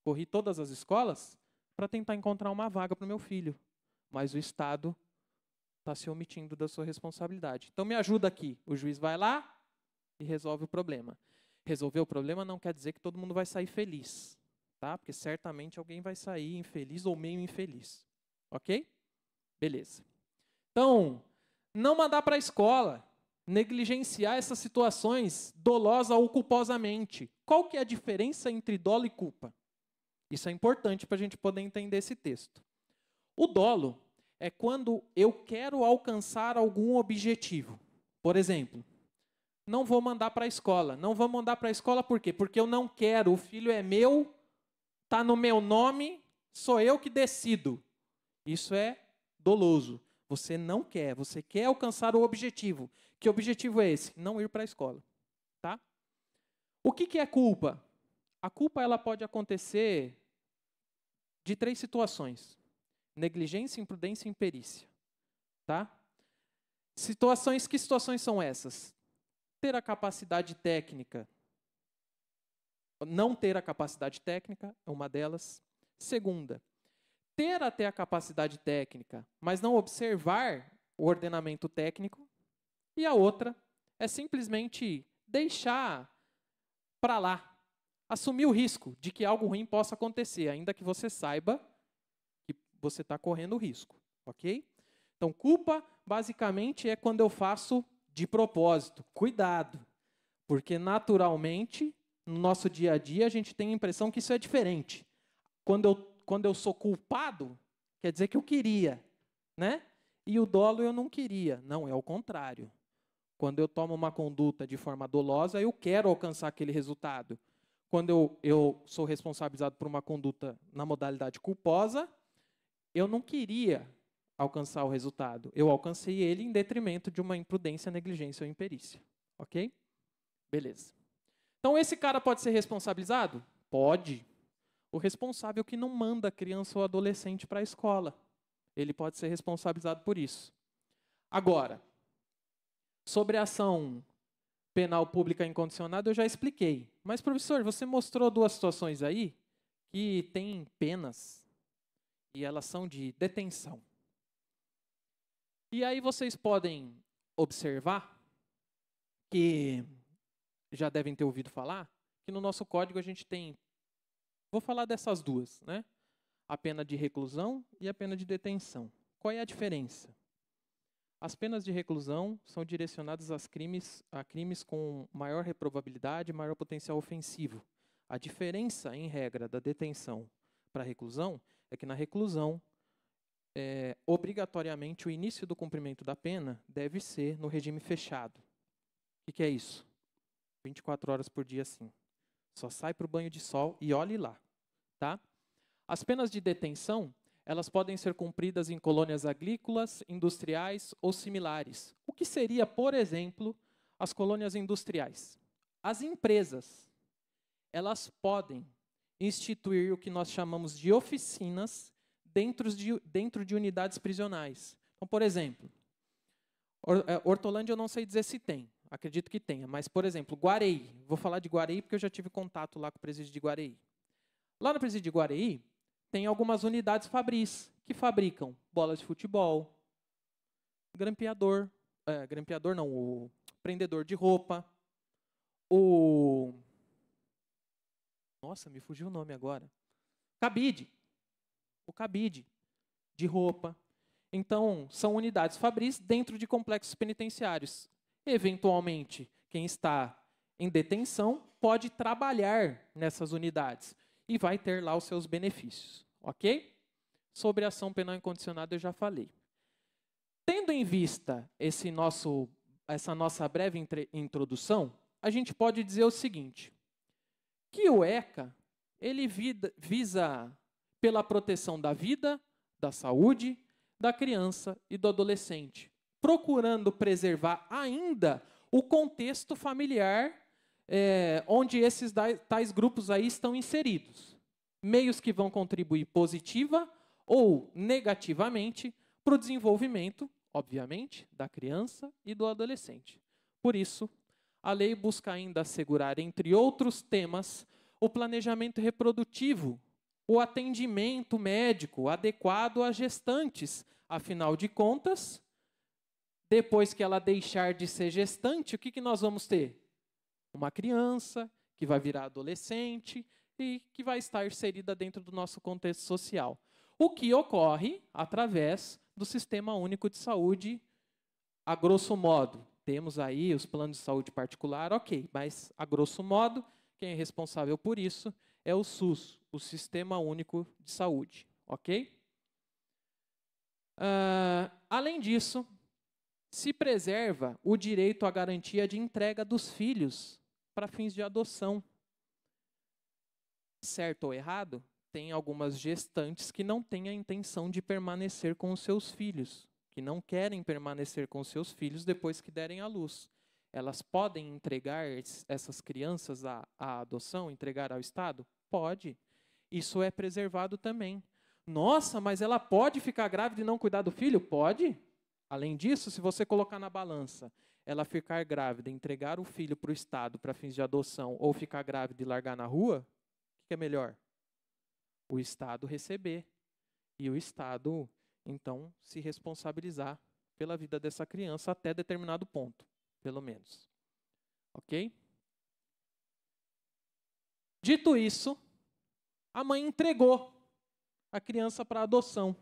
corri todas as escolas para tentar encontrar uma vaga para o meu filho. Mas o Estado está se omitindo da sua responsabilidade. Então me ajuda aqui. O juiz vai lá, e resolve o problema. Resolver o problema não quer dizer que todo mundo vai sair feliz, tá? Porque certamente alguém vai sair infeliz ou meio infeliz. OK? Beleza. Então, não mandar para a escola, negligenciar essas situações dolosa ou culposamente. Qual que é a diferença entre dolo e culpa? Isso é importante para a gente poder entender esse texto. O dolo é quando eu quero alcançar algum objetivo. Por exemplo, não vou mandar para a escola. Não vou mandar para a escola por quê? Porque eu não quero, o filho é meu, tá no meu nome, sou eu que decido. Isso é doloso. Você não quer, você quer alcançar o objetivo. Que objetivo é esse? Não ir para a escola, tá? O que, que é culpa? A culpa ela pode acontecer de três situações: negligência, imprudência e imperícia, tá? Situações, que situações são essas? ter a capacidade técnica. Não ter a capacidade técnica é uma delas. Segunda, ter até a capacidade técnica, mas não observar o ordenamento técnico. E a outra é simplesmente deixar para lá, assumir o risco de que algo ruim possa acontecer, ainda que você saiba que você está correndo o risco, ok? Então, culpa basicamente é quando eu faço de propósito. Cuidado, porque naturalmente, no nosso dia a dia, a gente tem a impressão que isso é diferente. Quando eu, quando eu sou culpado, quer dizer que eu queria, né? E o dolo eu não queria. Não, é o contrário. Quando eu tomo uma conduta de forma dolosa, eu quero alcançar aquele resultado. Quando eu, eu sou responsabilizado por uma conduta na modalidade culposa, eu não queria alcançar o resultado. Eu alcancei ele em detrimento de uma imprudência, negligência ou imperícia. Ok? Beleza. Então, esse cara pode ser responsabilizado? Pode. O responsável que não manda criança ou adolescente para a escola. Ele pode ser responsabilizado por isso. Agora, sobre a ação penal pública incondicionada, eu já expliquei. Mas, professor, você mostrou duas situações aí que têm penas e elas são de detenção. E aí vocês podem observar que já devem ter ouvido falar que no nosso código a gente tem vou falar dessas duas, né? A pena de reclusão e a pena de detenção. Qual é a diferença? As penas de reclusão são direcionadas às crimes, a crimes com maior reprovabilidade e maior potencial ofensivo. A diferença, em regra, da detenção para a reclusão é que na reclusão é, obrigatoriamente o início do cumprimento da pena deve ser no regime fechado. O que, é isso? 24 horas por dia, sim. Só sai para o banho de sol e olhe lá, tá? As penas de detenção elas podem ser cumpridas em colônias agrícolas, industriais ou similares. O que seria, por exemplo, as colônias industriais? As empresas, elas podem instituir o que nós chamamos de oficinas dentro de, dentro de unidades prisionais. Então, por exemplo, é, Hortolândia eu não sei dizer se tem, acredito que tenha, mas, por exemplo, Guarei. Vou falar de Guarei porque eu já tive contato lá com o presídio de Guarei. Lá no presídio de Guarei, tem algumas unidades fabris, que fabricam bolas de futebol, grampeador, é, grampeador não, o prendedor de roupa, o... Nossa, me fugiu o nome agora. Cabide o cabide de roupa. Então, são unidades fabris dentro de complexos penitenciários. Eventualmente, quem está em detenção pode trabalhar nessas unidades e vai ter lá os seus benefícios, ok? Sobre ação penal incondicionada eu já falei. Tendo em vista esse nosso, essa nossa breve introdução, a gente pode dizer o seguinte: que o ECA ele visa pela proteção da vida, da saúde, da criança e do adolescente, procurando preservar ainda o contexto familiar é, onde esses tais grupos aí estão inseridos. Meios que vão contribuir positiva ou negativamente para o desenvolvimento, obviamente, da criança e do adolescente. Por isso, a lei busca ainda assegurar, entre outros temas, o planejamento reprodutivo o atendimento médico adequado a gestantes. Afinal de contas, depois que ela deixar de ser gestante, o que, que nós vamos ter? Uma criança que vai virar adolescente e que vai estar inserida dentro do nosso contexto social. O que ocorre através do Sistema Único de Saúde, a grosso modo. Temos aí os planos de saúde particular, ok, mas a grosso modo, quem é responsável por isso é o SUS, o Sistema Único de Saúde, ok? Uh, além disso, se preserva o direito à garantia de entrega dos filhos para fins de adoção. Certo ou errado, tem algumas gestantes que não têm a intenção de permanecer com os seus filhos, que não querem permanecer com os seus filhos depois que derem à luz. Elas podem entregar essas crianças à, à adoção, entregar ao Estado? Pode. Isso é preservado também. Nossa, mas ela pode ficar grávida e não cuidar do filho? Pode. Além disso, se você colocar na balança ela ficar grávida, entregar o filho para o Estado para fins de adoção ou ficar grávida e largar na rua, o que é melhor? O Estado receber. E o Estado, então, se responsabilizar pela vida dessa criança até determinado ponto, pelo menos. Ok? Dito isso, a mãe entregou a criança para adoção.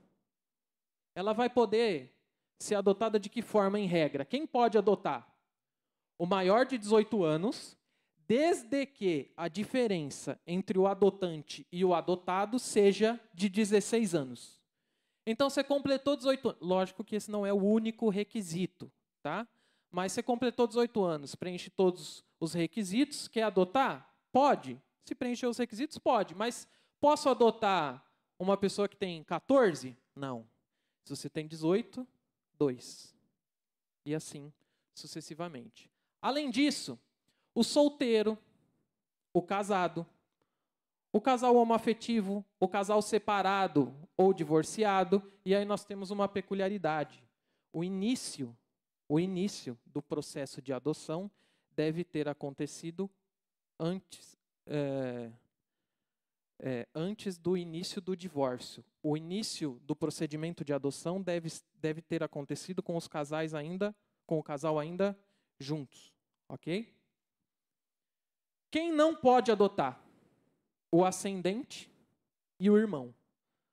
Ela vai poder ser adotada de que forma, em regra? Quem pode adotar? O maior de 18 anos, desde que a diferença entre o adotante e o adotado seja de 16 anos. Então você completou 18 anos. Lógico que esse não é o único requisito, tá? Mas você completou 18 anos, preenche todos os requisitos, quer adotar? Pode. Se preencher os requisitos, pode. Mas Posso adotar uma pessoa que tem 14? Não. Se você tem 18, 2. E assim sucessivamente. Além disso, o solteiro, o casado, o casal homoafetivo, o casal separado ou divorciado, e aí nós temos uma peculiaridade. O início, o início do processo de adoção deve ter acontecido antes, é, é, antes do início do divórcio. O início do procedimento de adoção deve, deve ter acontecido com os casais ainda, com o casal ainda juntos, ok? Quem não pode adotar? O ascendente e o irmão.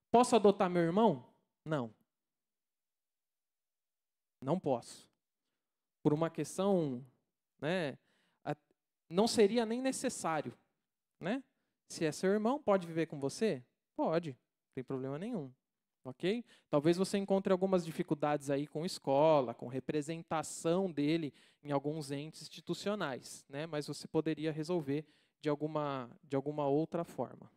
Posso adotar meu irmão? Não. Não posso. Por uma questão, né, não seria nem necessário, né? Se é seu irmão, pode viver com você? Pode, não tem problema nenhum. Ok? Talvez você encontre algumas dificuldades aí com escola, com representação dele em alguns entes institucionais, né? mas você poderia resolver de alguma, de alguma outra forma.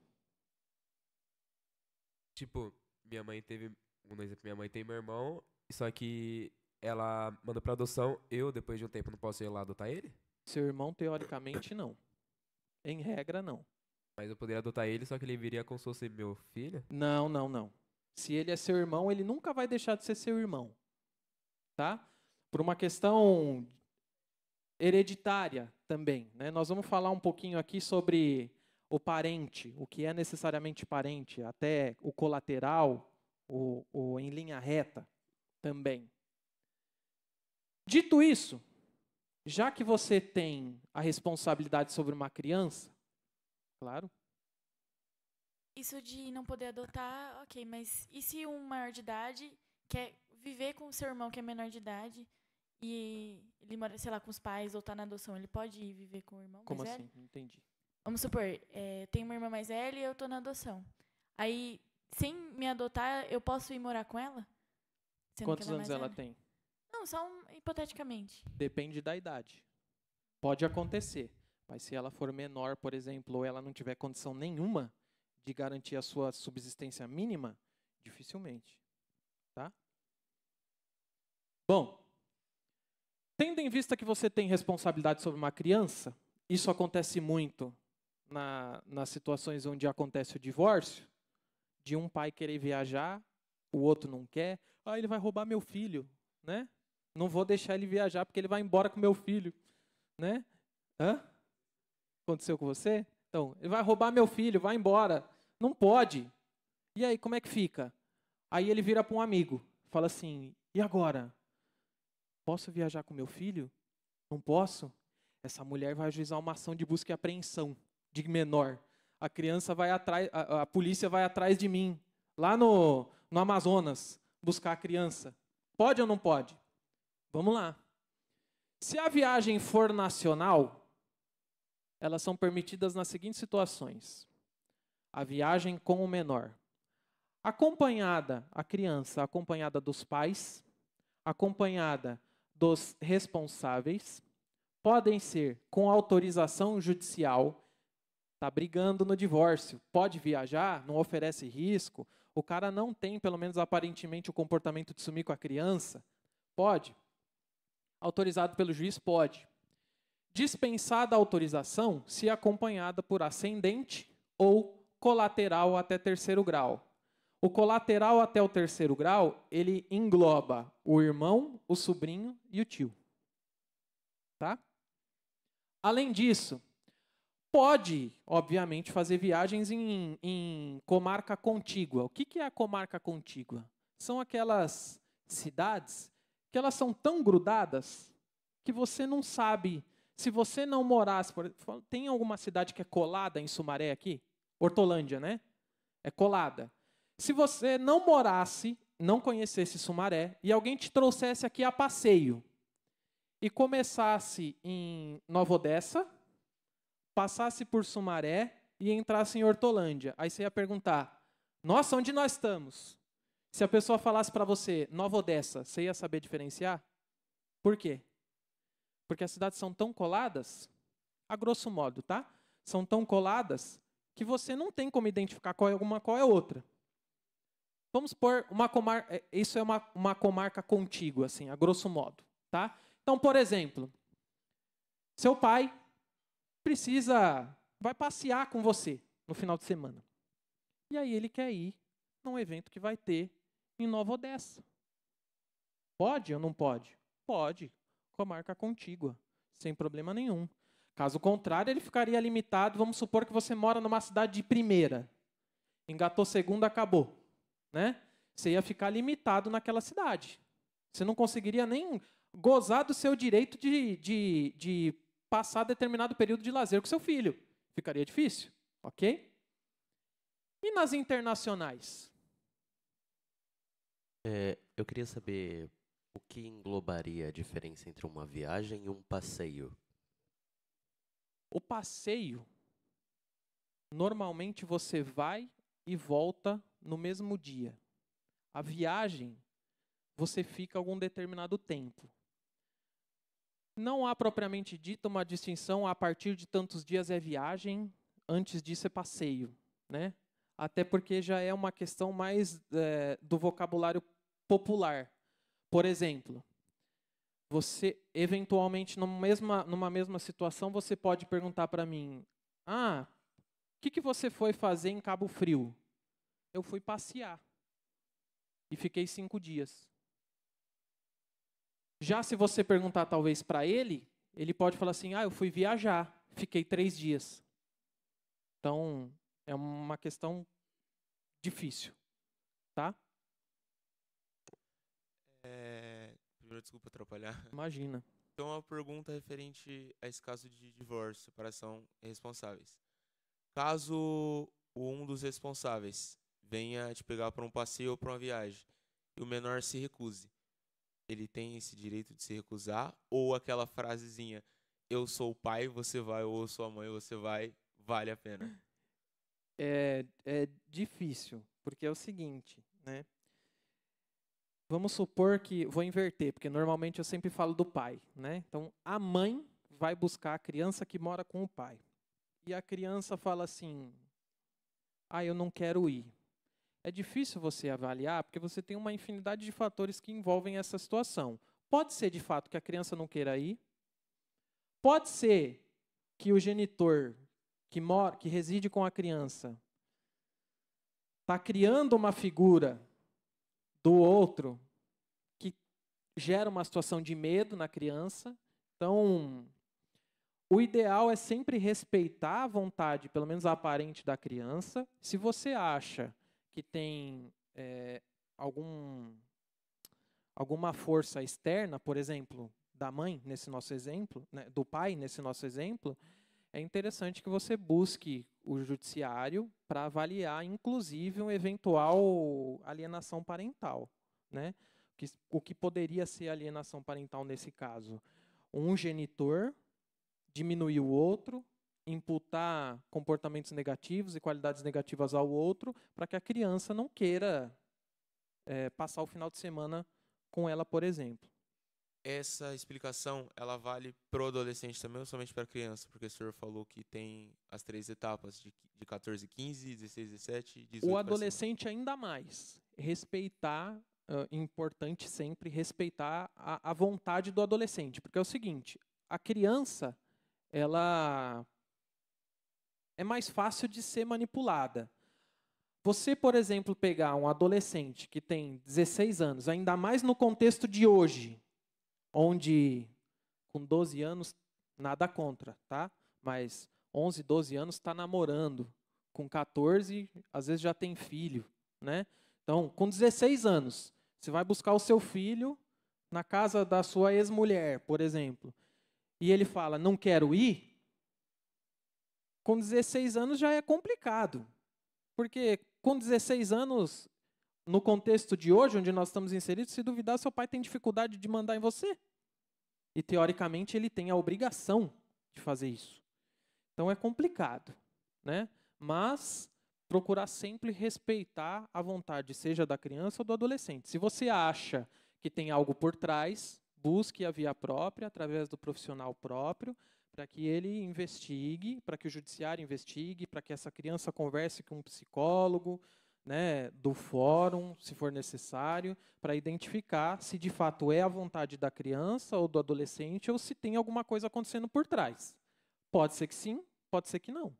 Tipo, minha mãe teve. Um exemplo, minha mãe tem meu irmão, só que ela manda para adoção, eu, depois de um tempo, não posso ir lá adotar ele? Seu irmão, teoricamente, não. Em regra, não. Mas eu poderia adotar ele, só que ele viria como se fosse meu filho? Não, não, não. Se ele é seu irmão, ele nunca vai deixar de ser seu irmão. Tá? Por uma questão hereditária também. Né? Nós vamos falar um pouquinho aqui sobre o parente, o que é necessariamente parente, até o colateral, o, o em linha reta também. Dito isso, já que você tem a responsabilidade sobre uma criança, Claro. Isso de não poder adotar, ok, mas e se um maior de idade quer viver com o seu irmão que é menor de idade e ele mora, sei lá, com os pais ou está na adoção, ele pode ir viver com o irmão Como mais assim? Velho? Não entendi. Vamos supor, é, tem uma irmã mais velha e eu estou na adoção. Aí, sem me adotar, eu posso ir morar com ela? Sendo Quantos ela é anos ela velha? tem? Não, só um, hipoteticamente. Depende da idade. Pode acontecer. Mas se ela for menor, por exemplo, ou ela não tiver condição nenhuma de garantir a sua subsistência mínima, dificilmente. Tá? Bom, tendo em vista que você tem responsabilidade sobre uma criança, isso acontece muito na, nas situações onde acontece o divórcio, de um pai querer viajar, o outro não quer, ah, ele vai roubar meu filho, né? Não vou deixar ele viajar porque ele vai embora com meu filho, né? Hã? Aconteceu com você? Então, ele vai roubar meu filho, vai embora. Não pode. E aí, como é que fica? Aí ele vira para um amigo, fala assim: e agora? Posso viajar com meu filho? Não posso? Essa mulher vai ajuizar uma ação de busca e apreensão de menor. A criança vai atrás, a, a polícia vai atrás de mim, lá no, no Amazonas, buscar a criança. Pode ou não pode? Vamos lá. Se a viagem for nacional, elas são permitidas nas seguintes situações: a viagem com o menor, acompanhada a criança, acompanhada dos pais, acompanhada dos responsáveis, podem ser com autorização judicial. Está brigando no divórcio, pode viajar, não oferece risco. O cara não tem, pelo menos aparentemente, o comportamento de sumir com a criança. Pode. Autorizado pelo juiz, pode dispensada a autorização se acompanhada por ascendente ou colateral até terceiro grau. O colateral até o terceiro grau, ele engloba o irmão, o sobrinho e o tio. Tá? Além disso, pode, obviamente, fazer viagens em, em comarca contígua. O que, que é a comarca contígua? São aquelas cidades que elas são tão grudadas que você não sabe se você não morasse, por tem alguma cidade que é colada em Sumaré aqui? Hortolândia, né? É colada. Se você não morasse, não conhecesse Sumaré, e alguém te trouxesse aqui a passeio, e começasse em Nova Odessa, passasse por Sumaré e entrasse em Hortolândia. Aí você ia perguntar: Nossa, onde nós estamos? Se a pessoa falasse para você Nova Odessa, você ia saber diferenciar? Por quê? porque as cidades são tão coladas, a grosso modo, tá? São tão coladas que você não tem como identificar qual é uma, qual é outra. Vamos por uma comarca, é, isso é uma, uma comarca contígua, assim, a grosso modo, tá? Então, por exemplo, seu pai precisa, vai passear com você no final de semana. E aí ele quer ir num evento que vai ter em Nova Odessa. Pode ou não pode? Pode, com a marca contígua, sem problema nenhum. Caso contrário, ele ficaria limitado. Vamos supor que você mora numa cidade de primeira. Engatou segunda, acabou. Né? Você ia ficar limitado naquela cidade. Você não conseguiria nem gozar do seu direito de, de, de passar determinado período de lazer com seu filho. Ficaria difícil, ok? E nas internacionais? É, eu queria saber que englobaria a diferença entre uma viagem e um passeio? O passeio, normalmente você vai e volta no mesmo dia. A viagem, você fica algum determinado tempo. Não há propriamente dita uma distinção a partir de tantos dias é viagem, antes disso é passeio, né? Até porque já é uma questão mais é, do vocabulário popular. Por exemplo, você eventualmente numa mesma, numa mesma situação você pode perguntar para mim: "Ah, o que, que você foi fazer em Cabo Frio?" Eu fui passear e fiquei cinco dias. Já se você perguntar talvez para ele, ele pode falar assim: "Ah, eu fui viajar, fiquei três dias." Então é uma questão difícil, tá? desculpa atrapalhar. Imagina. Então, uma pergunta referente a esse caso de divórcio, separação responsáveis. Caso um dos responsáveis venha te pegar para um passeio ou para uma viagem e o menor se recuse, ele tem esse direito de se recusar? Ou aquela frasezinha, eu sou o pai, você vai, ou eu sou a mãe, você vai, vale a pena? É, é difícil, porque é o seguinte, né? Vamos supor que vou inverter, porque normalmente eu sempre falo do pai, né? Então a mãe vai buscar a criança que mora com o pai. E a criança fala assim: "Ah, eu não quero ir". É difícil você avaliar, porque você tem uma infinidade de fatores que envolvem essa situação. Pode ser de fato que a criança não queira ir. Pode ser que o genitor que mora, que reside com a criança, está criando uma figura do outro gera uma situação de medo na criança. Então, o ideal é sempre respeitar a vontade, pelo menos a aparente, da criança. Se você acha que tem é, algum, alguma força externa, por exemplo, da mãe, nesse nosso exemplo, né, do pai, nesse nosso exemplo, é interessante que você busque o judiciário para avaliar, inclusive, um eventual alienação parental. Né? Que, o que poderia ser alienação parental nesse caso? Um genitor diminuir o outro, imputar comportamentos negativos e qualidades negativas ao outro, para que a criança não queira é, passar o final de semana com ela, por exemplo. Essa explicação ela vale o adolescente também ou somente para a criança? Porque o senhor falou que tem as três etapas de, de 14, 15, 16, 17, 18. O adolescente ainda mais respeitar uh, importante sempre respeitar a, a vontade do adolescente, porque é o seguinte: a criança ela é mais fácil de ser manipulada. Você, por exemplo, pegar um adolescente que tem 16 anos, ainda mais no contexto de hoje, onde com 12 anos, nada contra, tá? Mas 11, 12 anos está namorando, com 14, às vezes já tem filho, né? Então, com 16 anos, você vai buscar o seu filho na casa da sua ex-mulher, por exemplo, e ele fala, não quero ir, com 16 anos já é complicado. Porque com 16 anos, no contexto de hoje, onde nós estamos inseridos, se duvidar, seu pai tem dificuldade de mandar em você. E, teoricamente, ele tem a obrigação de fazer isso. Então, é complicado. Né? Mas procurar sempre respeitar a vontade, seja da criança ou do adolescente. Se você acha que tem algo por trás, busque a via própria, através do profissional próprio, para que ele investigue, para que o judiciário investigue, para que essa criança converse com um psicólogo, né, do fórum, se for necessário, para identificar se de fato é a vontade da criança ou do adolescente ou se tem alguma coisa acontecendo por trás. Pode ser que sim, pode ser que não.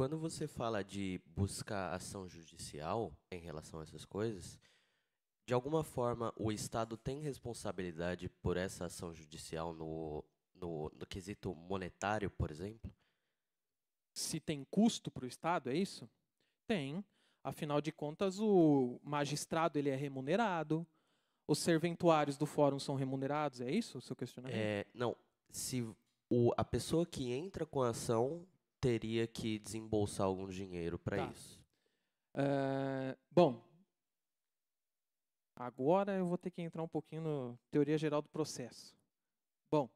Quando você fala de buscar ação judicial em relação a essas coisas, de alguma forma o Estado tem responsabilidade por essa ação judicial no, no, no quesito monetário, por exemplo? Se tem custo para o Estado, é isso? Tem. Afinal de contas, o magistrado ele é remunerado, os serventuários do fórum são remunerados, é isso o seu questionamento? É, não, se o, a pessoa que entra com a ação teria que desembolsar algum dinheiro para tá. isso. Uh, bom, agora eu vou ter que entrar um pouquinho na teoria geral do processo. Bom,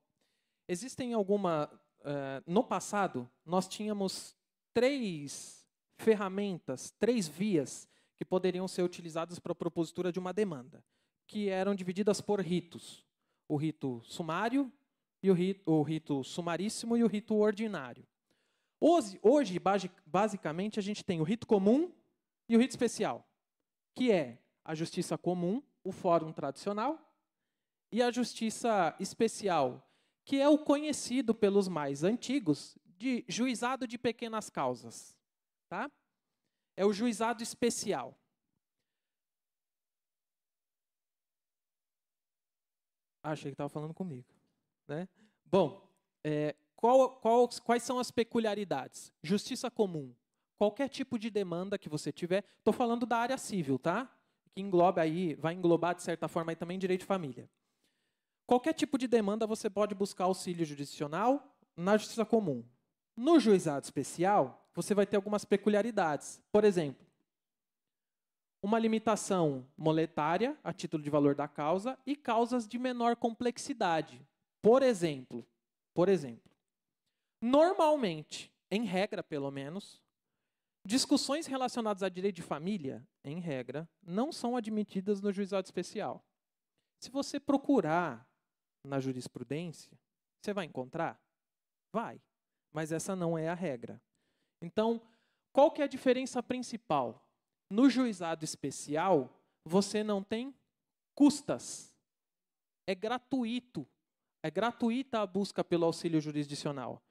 existem alguma. Uh, no passado, nós tínhamos três ferramentas, três vias que poderiam ser utilizadas para a propositura de uma demanda, que eram divididas por ritos: o rito sumário, e o rito, o rito sumaríssimo e o rito ordinário. Hoje, hoje, basicamente, a gente tem o rito comum e o rito especial, que é a justiça comum, o fórum tradicional, e a justiça especial, que é o conhecido pelos mais antigos de juizado de pequenas causas. Tá? É o juizado especial. Ah, achei que estava falando comigo. Né? Bom, é, qual, qual, quais são as peculiaridades? Justiça comum. Qualquer tipo de demanda que você tiver, estou falando da área civil, tá? Que engloba aí, vai englobar de certa forma aí também direito de família. Qualquer tipo de demanda você pode buscar auxílio judicional na justiça comum. No juizado especial, você vai ter algumas peculiaridades. Por exemplo, uma limitação monetária a título de valor da causa e causas de menor complexidade. Por exemplo, por exemplo, Normalmente, em regra pelo menos, discussões relacionadas a direito de família, em regra, não são admitidas no juizado especial. Se você procurar na jurisprudência, você vai encontrar? Vai, mas essa não é a regra. Então, qual que é a diferença principal? No juizado especial, você não tem custas. É gratuito. É gratuita a busca pelo auxílio jurisdicional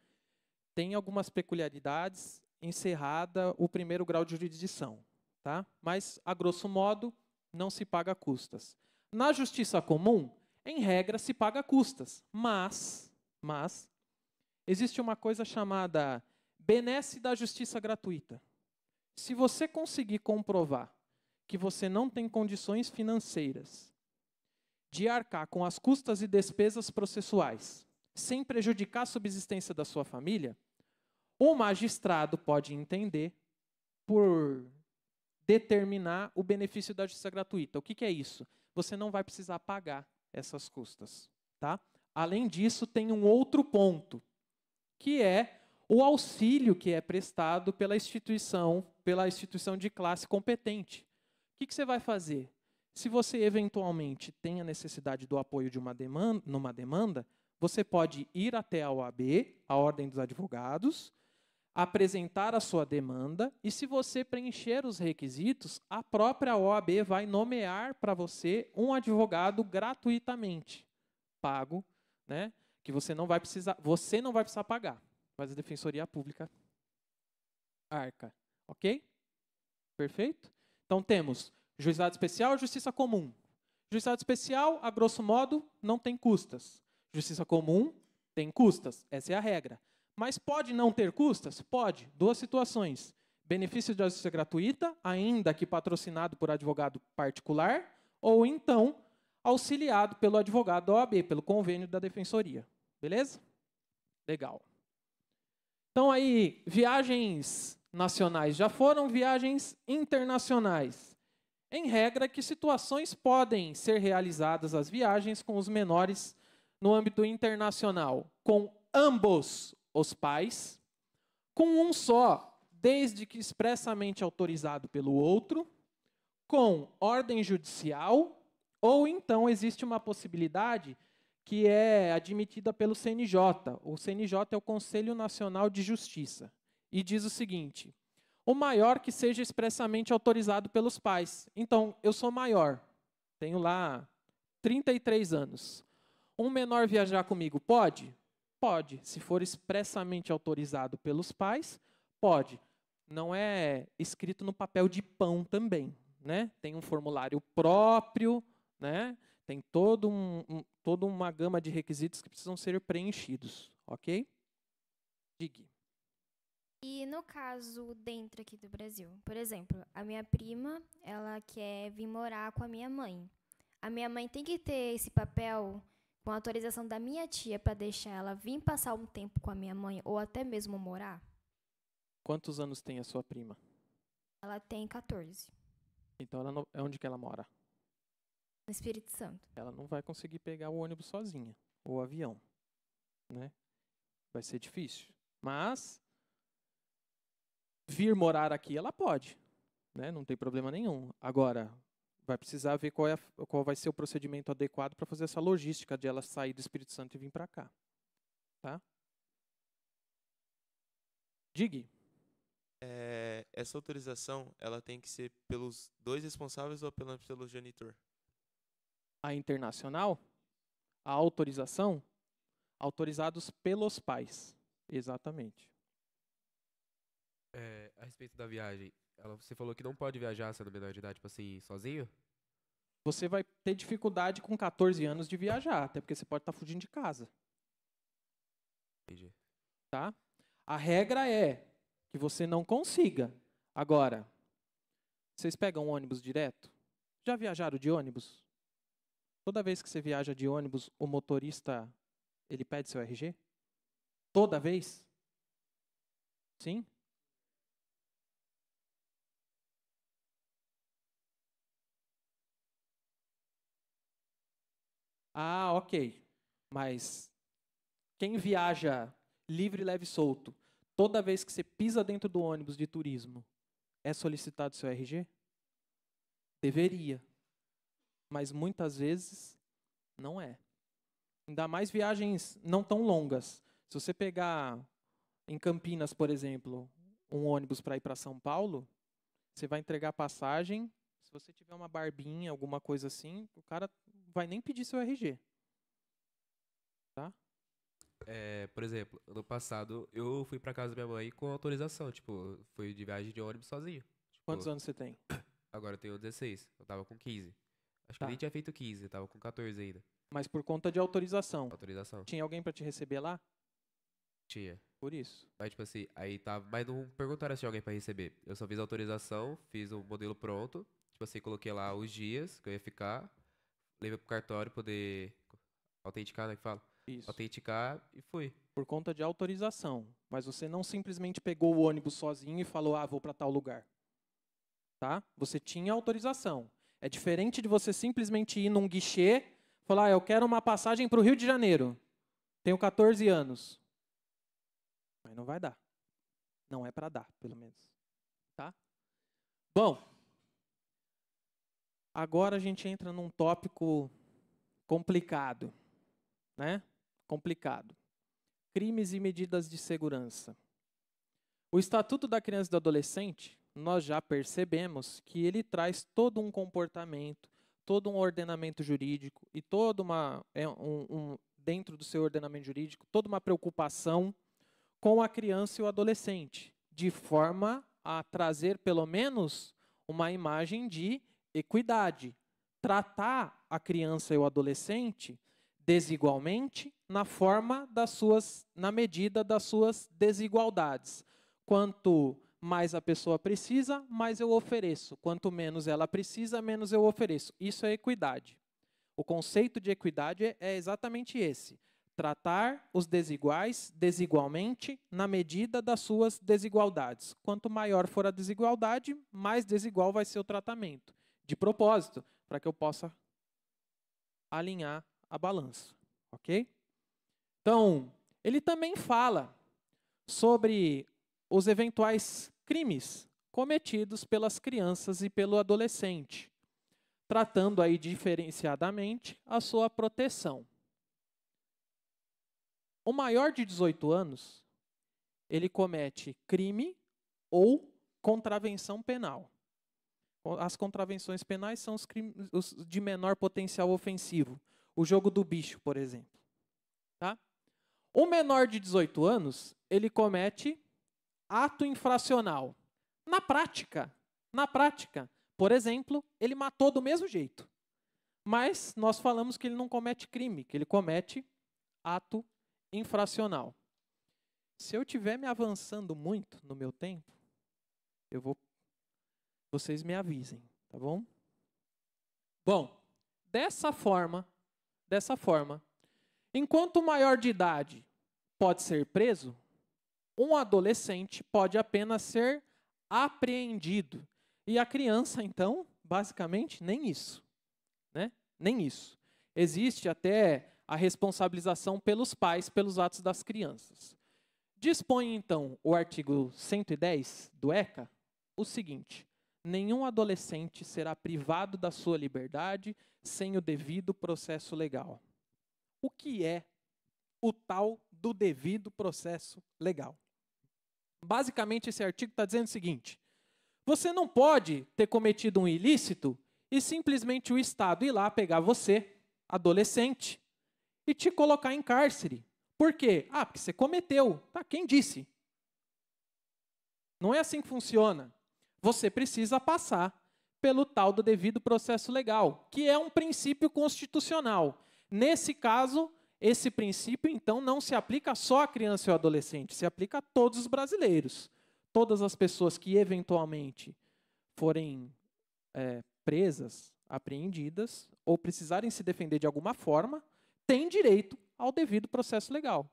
tem algumas peculiaridades encerrada o primeiro grau de jurisdição, tá? Mas a grosso modo não se paga custas. Na justiça comum, em regra se paga custas, mas mas existe uma coisa chamada benesse da justiça gratuita. Se você conseguir comprovar que você não tem condições financeiras de arcar com as custas e despesas processuais sem prejudicar a subsistência da sua família, o magistrado pode entender por determinar o benefício da justiça gratuita. O que, que é isso? Você não vai precisar pagar essas custas, tá? Além disso, tem um outro ponto, que é o auxílio que é prestado pela instituição, pela instituição de classe competente. O que, que você vai fazer? Se você eventualmente tem a necessidade do apoio de uma demanda, numa demanda, você pode ir até a OAB, a Ordem dos Advogados, apresentar a sua demanda e, se você preencher os requisitos, a própria OAB vai nomear para você um advogado gratuitamente, pago, né? Que você não vai precisar, você não vai precisar pagar, mas a Defensoria Pública arca, ok? Perfeito? Então temos juizado especial, justiça comum. Juizado especial, a grosso modo, não tem custas. Justiça comum tem custas, essa é a regra. Mas pode não ter custas? Pode, duas situações. Benefício de justiça gratuita, ainda que patrocinado por advogado particular, ou então auxiliado pelo advogado da OAB, pelo convênio da defensoria. Beleza? Legal. Então aí, viagens nacionais já foram, viagens internacionais. Em regra, que situações podem ser realizadas as viagens com os menores no âmbito internacional com ambos os pais, com um só, desde que expressamente autorizado pelo outro, com ordem judicial, ou então existe uma possibilidade que é admitida pelo CNJ. O CNJ é o Conselho Nacional de Justiça. E diz o seguinte: o maior que seja expressamente autorizado pelos pais. Então, eu sou maior, tenho lá 33 anos. Um menor viajar comigo pode? Pode, se for expressamente autorizado pelos pais, pode. Não é escrito no papel de pão também, né? Tem um formulário próprio, né? Tem todo um, um toda uma gama de requisitos que precisam ser preenchidos, ok? Digue. E no caso dentro aqui do Brasil, por exemplo, a minha prima, ela quer vir morar com a minha mãe. A minha mãe tem que ter esse papel com a autorização da minha tia para deixar ela vir passar um tempo com a minha mãe ou até mesmo morar? Quantos anos tem a sua prima? Ela tem 14. Então ela não, é onde que ela mora? No Espírito Santo. Ela não vai conseguir pegar o ônibus sozinha ou o avião, né? Vai ser difícil. Mas vir morar aqui ela pode, né? Não tem problema nenhum. Agora, vai precisar ver qual, é a, qual vai ser o procedimento adequado para fazer essa logística de ela sair do Espírito Santo e vir para cá. Tá? Digue. É, essa autorização ela tem que ser pelos dois responsáveis ou pelo, pelo genitor? A internacional, a autorização, autorizados pelos pais. Exatamente. É, a respeito da viagem, ela, você falou que não pode viajar sendo menor de idade, tipo assim, sozinho? Você vai ter dificuldade com 14 anos de viajar, até porque você pode estar tá fugindo de casa. Entendi. Tá? A regra é que você não consiga. Agora, vocês pegam um ônibus direto? Já viajaram de ônibus? Toda vez que você viaja de ônibus, o motorista ele pede seu RG? Toda vez? Sim? Ah, ok. Mas quem viaja livre, leve e solto, toda vez que você pisa dentro do ônibus de turismo, é solicitado seu RG? Deveria. Mas muitas vezes não é. Ainda mais viagens não tão longas. Se você pegar em Campinas, por exemplo, um ônibus para ir para São Paulo, você vai entregar passagem. Se você tiver uma barbinha, alguma coisa assim, o cara vai nem pedir seu RG. Tá? É, por exemplo, ano passado eu fui pra casa da minha mãe com autorização. Tipo, fui de viagem de ônibus sozinho. Tipo, Quantos anos você tem? Agora eu tenho 16. Eu tava com 15. Acho tá. que nem tinha feito 15, eu tava com 14 ainda. Mas por conta de autorização. Autorização. Tinha alguém para te receber lá? Tinha. Por isso. Mas tipo assim, aí tava. Tá, mas não perguntaram se tinha alguém para receber. Eu só fiz a autorização, fiz o modelo pronto. Tipo assim, coloquei lá os dias que eu ia ficar levei pro cartório poder autenticar, né, que fala? Isso. Autenticar e fui. Por conta de autorização. Mas você não simplesmente pegou o ônibus sozinho e falou, ah, vou para tal lugar. Tá? Você tinha autorização. É diferente de você simplesmente ir num guichê falar, ah, eu quero uma passagem para o Rio de Janeiro. Tenho 14 anos. Mas não vai dar. Não é para dar, pelo menos. Tá? Bom, Agora a gente entra num tópico complicado, né? Complicado. Crimes e medidas de segurança. O Estatuto da Criança e do Adolescente, nós já percebemos que ele traz todo um comportamento, todo um ordenamento jurídico e toda uma é, um, um, dentro do seu ordenamento jurídico, toda uma preocupação com a criança e o adolescente, de forma a trazer pelo menos uma imagem de equidade. Tratar a criança e o adolescente desigualmente na forma das suas, na medida das suas desigualdades. Quanto mais a pessoa precisa, mais eu ofereço. Quanto menos ela precisa, menos eu ofereço. Isso é equidade. O conceito de equidade é exatamente esse: tratar os desiguais desigualmente na medida das suas desigualdades. Quanto maior for a desigualdade, mais desigual vai ser o tratamento de propósito, para que eu possa alinhar a balança, ok? Então, ele também fala sobre os eventuais crimes cometidos pelas crianças e pelo adolescente, tratando aí diferenciadamente a sua proteção. O maior de 18 anos, ele comete crime ou contravenção penal. As contravenções penais são os crimes os de menor potencial ofensivo. O jogo do bicho, por exemplo. Tá? O menor de 18 anos, ele comete ato infracional. Na prática, na prática, por exemplo, ele matou do mesmo jeito. Mas nós falamos que ele não comete crime, que ele comete ato infracional. Se eu estiver me avançando muito no meu tempo, eu vou vocês me avisem, tá bom? Bom, dessa forma, dessa forma, enquanto o maior de idade pode ser preso, um adolescente pode apenas ser apreendido. E a criança, então, basicamente, nem isso. Né? Nem isso. Existe até a responsabilização pelos pais pelos atos das crianças. Dispõe, então, o artigo 110 do ECA o seguinte: nenhum adolescente será privado da sua liberdade sem o devido processo legal. O que é o tal do devido processo legal? Basicamente, esse artigo está dizendo o seguinte: você não pode ter cometido um ilícito e simplesmente o Estado ir lá pegar você, adolescente, e te colocar em cárcere. Por quê? Ah, porque você cometeu. Tá, quem disse? Não é assim que funciona você precisa passar pelo tal do devido processo legal, que é um princípio constitucional. Nesse caso, esse princípio, então, não se aplica só à criança e ao adolescente, se aplica a todos os brasileiros. Todas as pessoas que eventualmente forem é, presas, apreendidas, ou precisarem se defender de alguma forma, têm direito ao devido processo legal.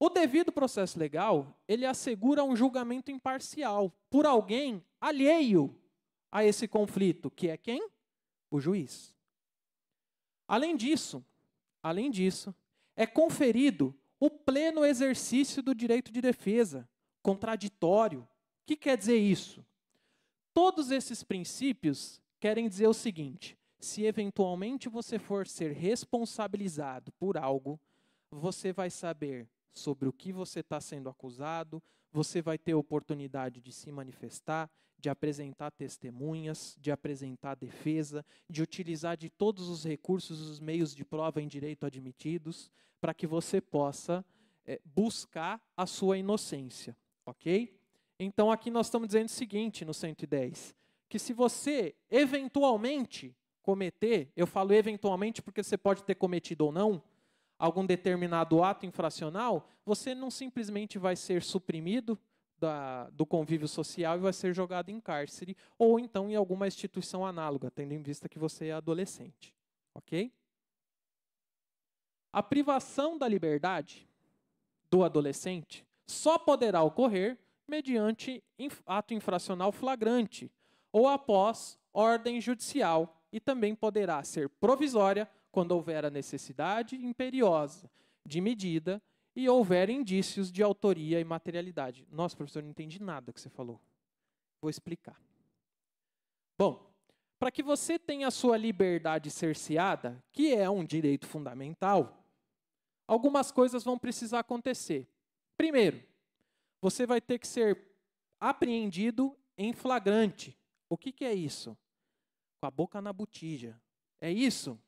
O devido processo legal, ele assegura um julgamento imparcial por alguém alheio a esse conflito, que é quem? O juiz. Além disso, além disso, é conferido o pleno exercício do direito de defesa, contraditório. O que quer dizer isso? Todos esses princípios querem dizer o seguinte: se eventualmente você for ser responsabilizado por algo, você vai saber sobre o que você está sendo acusado, você vai ter oportunidade de se manifestar de apresentar testemunhas, de apresentar defesa, de utilizar de todos os recursos, os meios de prova em direito admitidos, para que você possa é, buscar a sua inocência, ok? Então aqui nós estamos dizendo o seguinte no 110, que se você eventualmente cometer, eu falo eventualmente porque você pode ter cometido ou não, algum determinado ato infracional, você não simplesmente vai ser suprimido, da, do convívio social e vai ser jogado em cárcere ou então em alguma instituição análoga, tendo em vista que você é adolescente. Ok? A privação da liberdade do adolescente só poderá ocorrer mediante ato infracional flagrante ou após ordem judicial e também poderá ser provisória quando houver a necessidade imperiosa de medida e houver indícios de autoria e materialidade. Nossa, professor, não entendi nada que você falou. Vou explicar. Bom, para que você tenha a sua liberdade cerceada, que é um direito fundamental, algumas coisas vão precisar acontecer. Primeiro, você vai ter que ser apreendido em flagrante. O que, que é isso? Com a boca na botija. É isso?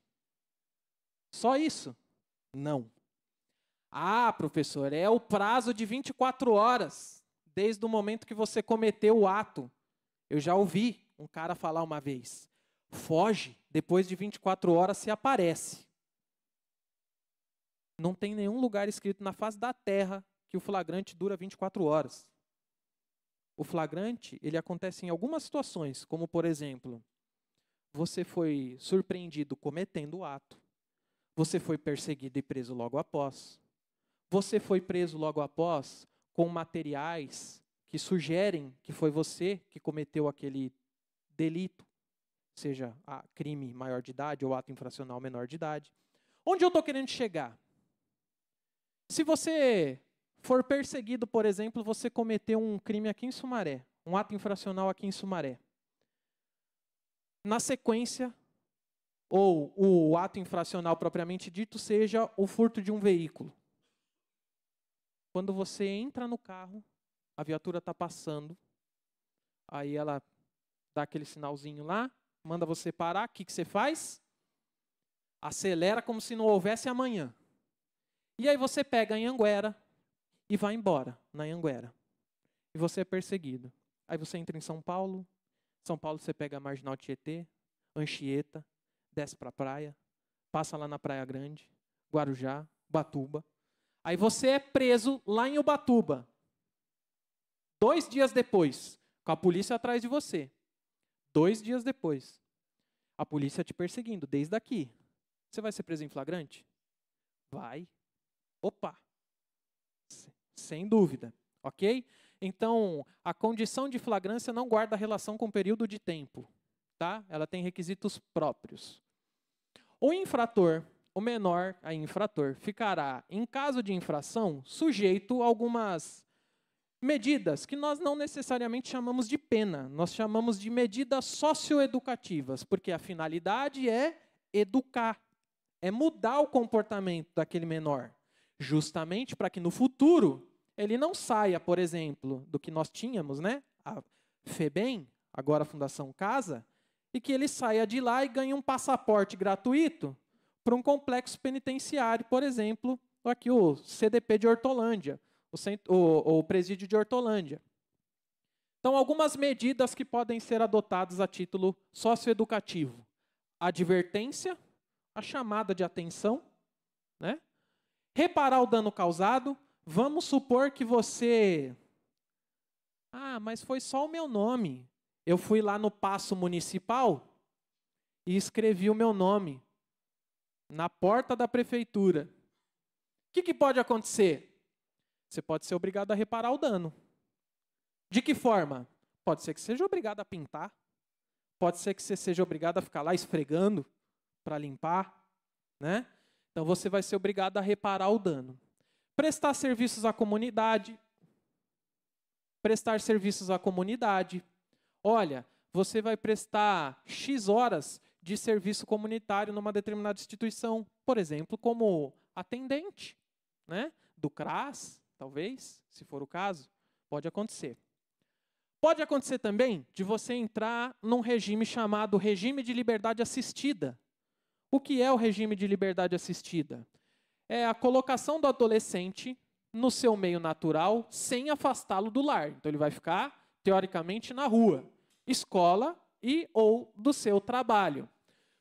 Só isso? Não. Ah, professor, é o prazo de 24 horas desde o momento que você cometeu o ato. Eu já ouvi um cara falar uma vez: foge, depois de 24 horas se aparece. Não tem nenhum lugar escrito na face da terra que o flagrante dura 24 horas. O flagrante, ele acontece em algumas situações, como por exemplo, você foi surpreendido cometendo o ato, você foi perseguido e preso logo após, você foi preso logo após com materiais que sugerem que foi você que cometeu aquele delito, seja crime maior de idade ou ato infracional menor de idade. Onde eu estou querendo chegar? Se você for perseguido, por exemplo, você cometeu um crime aqui em Sumaré, um ato infracional aqui em Sumaré. Na sequência, ou o ato infracional propriamente dito seja o furto de um veículo. Quando você entra no carro, a viatura está passando, aí ela dá aquele sinalzinho lá, manda você parar, o que, que você faz? Acelera como se não houvesse amanhã. E aí você pega a Anguera e vai embora na Anguera E você é perseguido. Aí você entra em São Paulo, São Paulo você pega a Marginal Tietê, Anchieta, desce para a praia, passa lá na Praia Grande, Guarujá, Batuba, Aí você é preso lá em Ubatuba. Dois dias depois, com a polícia atrás de você. Dois dias depois, a polícia te perseguindo, desde aqui. Você vai ser preso em flagrante? Vai. Opa! Sem dúvida, ok? Então, a condição de flagrância não guarda relação com o período de tempo, tá? Ela tem requisitos próprios. O infrator o menor, a infrator, ficará, em caso de infração, sujeito a algumas medidas que nós não necessariamente chamamos de pena, nós chamamos de medidas socioeducativas, porque a finalidade é educar, é mudar o comportamento daquele menor, justamente para que no futuro ele não saia, por exemplo, do que nós tínhamos, né? A FEBEM, agora a Fundação Casa, e que ele saia de lá e ganhe um passaporte gratuito para um complexo penitenciário, por exemplo, aqui o CDP de Hortolândia, o, centro, o, o presídio de Hortolândia. Então, algumas medidas que podem ser adotadas a título socioeducativo: a advertência, a chamada de atenção, né? reparar o dano causado. Vamos supor que você. Ah, mas foi só o meu nome. Eu fui lá no passo municipal e escrevi o meu nome na porta da prefeitura, o que, que pode acontecer? Você pode ser obrigado a reparar o dano. De que forma? Pode ser que seja obrigado a pintar, pode ser que você seja obrigado a ficar lá esfregando para limpar, né? Então você vai ser obrigado a reparar o dano. Prestar serviços à comunidade. Prestar serviços à comunidade. Olha, você vai prestar X horas de serviço comunitário numa determinada instituição, por exemplo, como atendente, né? Do CRAS, talvez, se for o caso, pode acontecer. Pode acontecer também de você entrar num regime chamado regime de liberdade assistida. O que é o regime de liberdade assistida? É a colocação do adolescente no seu meio natural sem afastá-lo do lar. Então ele vai ficar teoricamente na rua, escola e ou do seu trabalho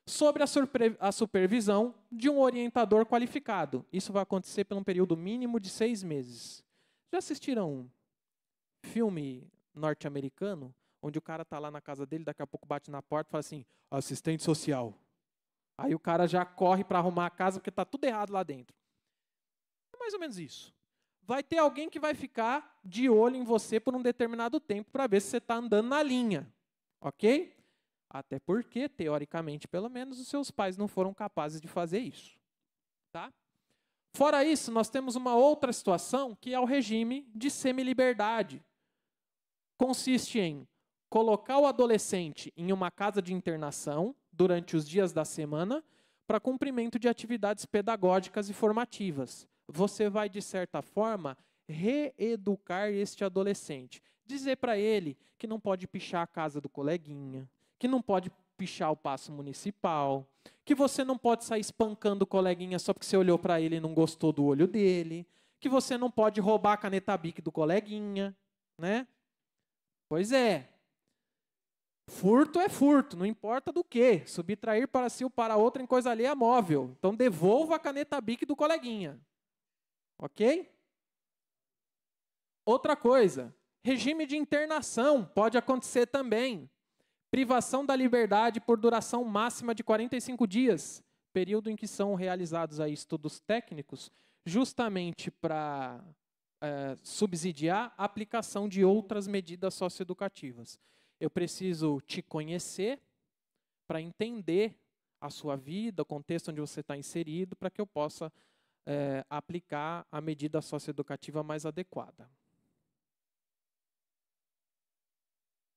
sobre a, supervisão de um orientador qualificado. Isso vai acontecer por um período mínimo de seis meses. Já assistiram um filme norte-americano, onde o cara está lá na casa dele, daqui a pouco bate na porta e fala assim, assistente social. Aí o cara já corre para arrumar a casa porque está tudo errado lá dentro. É mais ou menos isso. Vai ter alguém que vai ficar de olho em você por um determinado tempo para ver se você está andando na linha. Ok? Até porque, teoricamente, pelo menos, os seus pais não foram capazes de fazer isso. Tá? Fora isso, nós temos uma outra situação que é o regime de semi-liberdade. Consiste em colocar o adolescente em uma casa de internação durante os dias da semana para cumprimento de atividades pedagógicas e formativas. Você vai, de certa forma, reeducar este adolescente. Dizer para ele que não pode pichar a casa do coleguinha, que não pode pichar o passo municipal, que você não pode sair espancando o coleguinha só porque você olhou para ele e não gostou do olho dele, que você não pode roubar a caneta bic do coleguinha, né? Pois é. Furto é furto, não importa do que. Subtrair para si ou para outra em coisa alheia é móvel. Então devolva a caneta bic do coleguinha. OK? Outra coisa, regime de internação pode acontecer também privação da liberdade por duração máxima de 45 dias, período em que são realizados aí estudos técnicos, justamente para é, eh, subsidiar a aplicação de outras medidas socioeducativas. Eu preciso te conhecer para entender a sua vida, o contexto onde você está inserido, para que eu possa é, aplicar a medida socioeducativa mais adequada.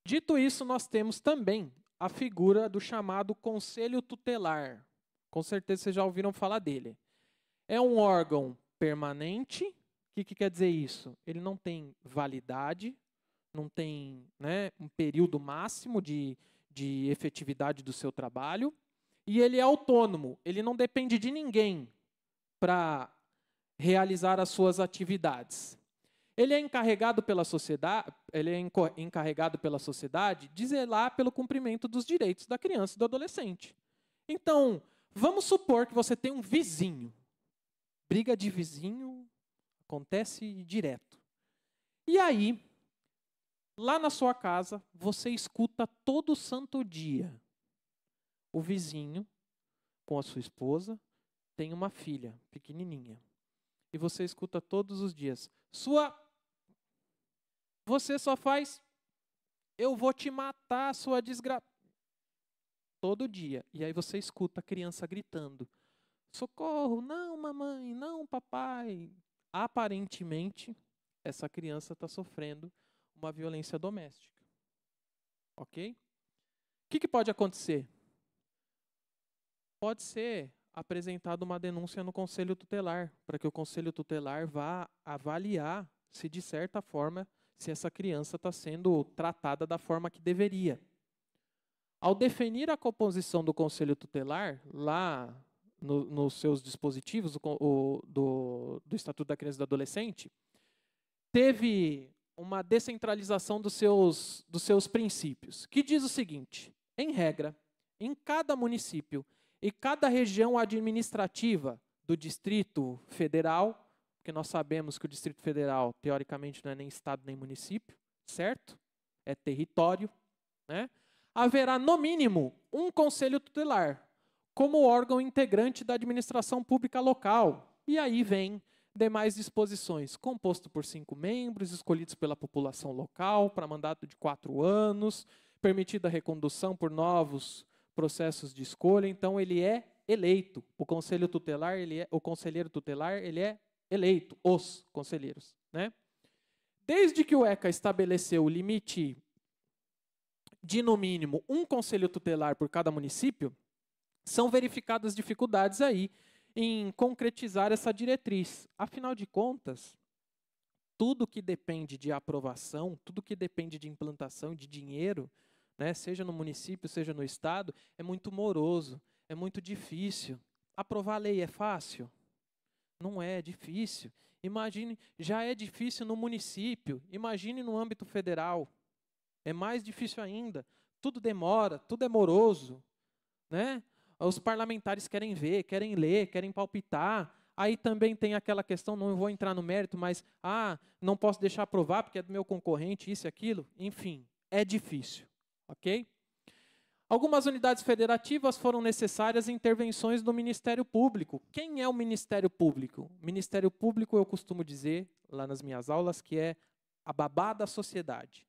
Dito isso, nós temos também a figura do chamado Conselho Tutelar. Com certeza vocês já ouviram falar dele. É um órgão permanente. O que, que quer dizer isso? Ele não tem validade, não tem né, um período máximo de, de efetividade do seu trabalho. E ele é autônomo, ele não depende de ninguém para realizar as suas atividades. Ele é encarregado pela sociedade, ele é encarregado pela sociedade de zelar pelo cumprimento dos direitos da criança e do adolescente. Então, vamos supor que você tem um vizinho. Briga de vizinho acontece direto. E aí, lá na sua casa, você escuta todo santo dia o vizinho com a sua esposa tem uma filha pequenininha. E você escuta todos os dias: "Sua você só faz, eu vou te matar, sua desgraça. Todo dia. E aí você escuta a criança gritando: socorro, não, mamãe, não, papai. Aparentemente, essa criança está sofrendo uma violência doméstica. Ok? O que, que pode acontecer? Pode ser apresentada uma denúncia no conselho tutelar, para que o conselho tutelar vá avaliar se, de certa forma, se essa criança está sendo tratada da forma que deveria. Ao definir a composição do conselho tutelar, lá no, nos seus dispositivos o, do, do Estatuto da Criança e do Adolescente, teve uma descentralização dos seus, dos seus princípios, que diz o seguinte: em regra, em cada município e cada região administrativa do Distrito Federal, porque nós sabemos que o Distrito Federal, teoricamente, não é nem estado nem município, certo? É território, né? Haverá, no mínimo, um conselho tutelar, como órgão integrante da administração pública local. E aí vem demais disposições, composto por cinco membros, escolhidos pela população local, para mandato de quatro anos, permitida a recondução por novos processos de escolha. Então, ele é eleito. O conselho tutelar, ele é, o conselheiro tutelar, ele é eleito, os conselheiros. Né? Desde que o ECA estabeleceu o limite de, no mínimo, um conselho tutelar por cada município, são verificadas dificuldades aí em concretizar essa diretriz. Afinal de contas, tudo que depende de aprovação, tudo que depende de implantação de dinheiro, né, seja no município, seja no estado, é muito moroso, é muito difícil. Aprovar a lei é fácil? Não é difícil. Imagine, já é difícil no município, imagine no âmbito federal. É mais difícil ainda. Tudo demora, tudo é moroso, né? Os parlamentares querem ver, querem ler, querem palpitar. Aí também tem aquela questão, não vou entrar no mérito, mas ah, não posso deixar aprovar porque é do meu concorrente, isso e aquilo. Enfim, é difícil, ok? Algumas unidades federativas foram necessárias intervenções do Ministério Público. Quem é o Ministério Público? Ministério Público, eu costumo dizer, lá nas minhas aulas, que é a babá da sociedade.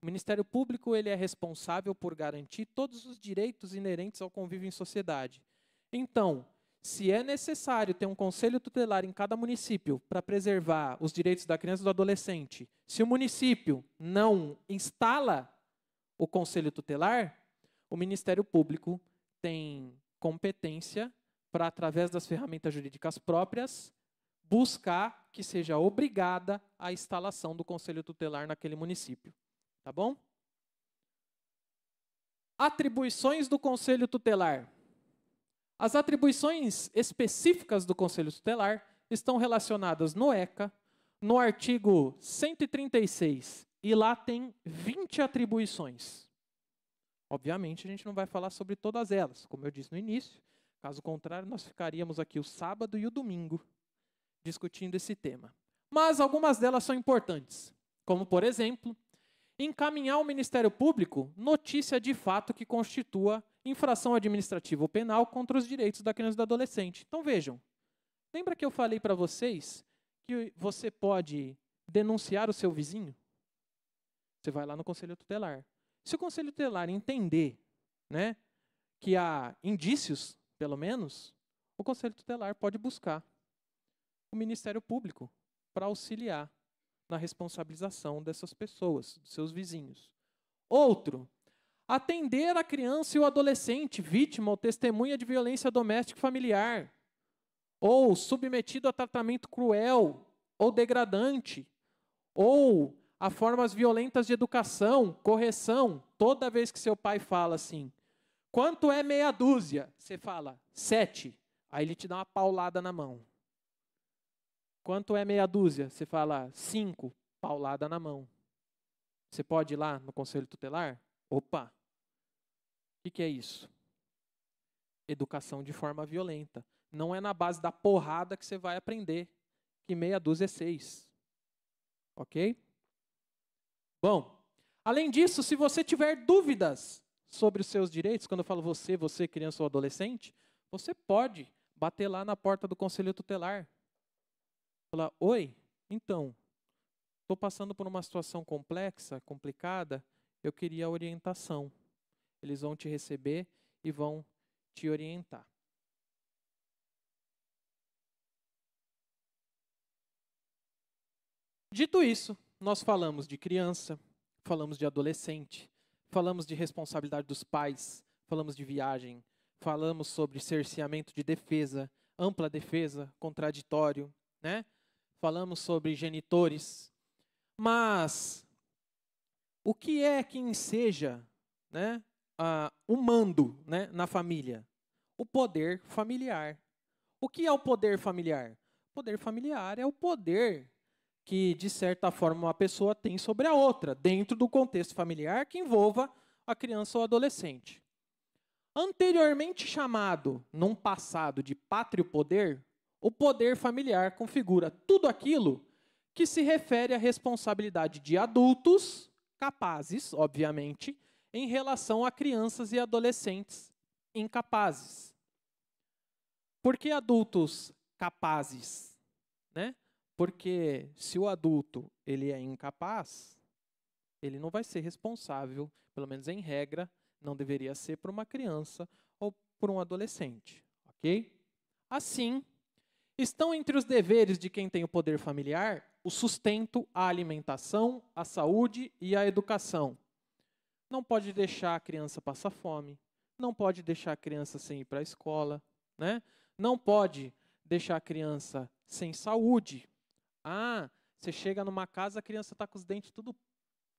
O Ministério Público ele é responsável por garantir todos os direitos inerentes ao convívio em sociedade. Então, se é necessário ter um conselho tutelar em cada município para preservar os direitos da criança e do adolescente, se o município não instala o conselho tutelar, o Ministério Público tem competência para, através das ferramentas jurídicas próprias, buscar que seja obrigada a instalação do conselho tutelar naquele município. Tá bom? Atribuições do conselho tutelar. As atribuições específicas do conselho tutelar estão relacionadas no ECA, no artigo 136, e lá tem 20 atribuições. Obviamente, a gente não vai falar sobre todas elas, como eu disse no início. Caso contrário, nós ficaríamos aqui o sábado e o domingo discutindo esse tema. Mas algumas delas são importantes, como, por exemplo, encaminhar ao Ministério Público notícia de fato que constitua infração administrativa ou penal contra os direitos da criança e do adolescente. Então vejam, lembra que eu falei para vocês que você pode denunciar o seu vizinho? Você vai lá no Conselho Tutelar. Se o Conselho Tutelar entender né, que há indícios, pelo menos, o Conselho Tutelar pode buscar o Ministério Público para auxiliar na responsabilização dessas pessoas, dos seus vizinhos. Outro, atender a criança e o adolescente vítima ou testemunha de violência doméstica e familiar, ou submetido a tratamento cruel ou degradante, ou a formas violentas de educação, correção, toda vez que seu pai fala assim: quanto é meia dúzia? Você fala, sete. Aí ele te dá uma paulada na mão. Quanto é meia dúzia? Você fala, cinco. Paulada na mão. Você pode ir lá no conselho tutelar? Opa! O que, que é isso? Educação de forma violenta. Não é na base da porrada que você vai aprender que meia dúzia é seis. Ok? Bom, além disso, se você tiver dúvidas sobre os seus direitos, quando eu falo você, você criança ou adolescente, você pode bater lá na porta do conselho tutelar. Falar: "Oi, então, estou passando por uma situação complexa, complicada, eu queria orientação". Eles vão te receber e vão te orientar. Dito isso, nós falamos de criança, falamos de adolescente, falamos de responsabilidade dos pais, falamos de viagem, falamos sobre cerceamento de defesa, ampla defesa, contraditório, né? Falamos sobre genitores. Mas o que é que enseja, né, a, o mando, né, na família? O poder familiar. O que é o poder familiar? O poder familiar é o poder que, de certa forma, uma pessoa tem sobre a outra, dentro do contexto familiar que envolva a criança ou adolescente. Anteriormente chamado, num passado, de pátrio poder, o poder familiar configura tudo aquilo que se refere à responsabilidade de adultos, capazes, obviamente, em relação a crianças e adolescentes incapazes. Por que adultos capazes? Porque se o adulto ele é incapaz, ele não vai ser responsável, pelo menos em regra, não deveria ser por uma criança ou por um adolescente, OK? Assim, estão entre os deveres de quem tem o poder familiar o sustento, a alimentação, a saúde e a educação. Não pode deixar a criança passar fome, não pode deixar a criança sem ir para a escola, né? Não pode deixar a criança sem saúde, ah, você chega numa casa, a criança está com os dentes tudo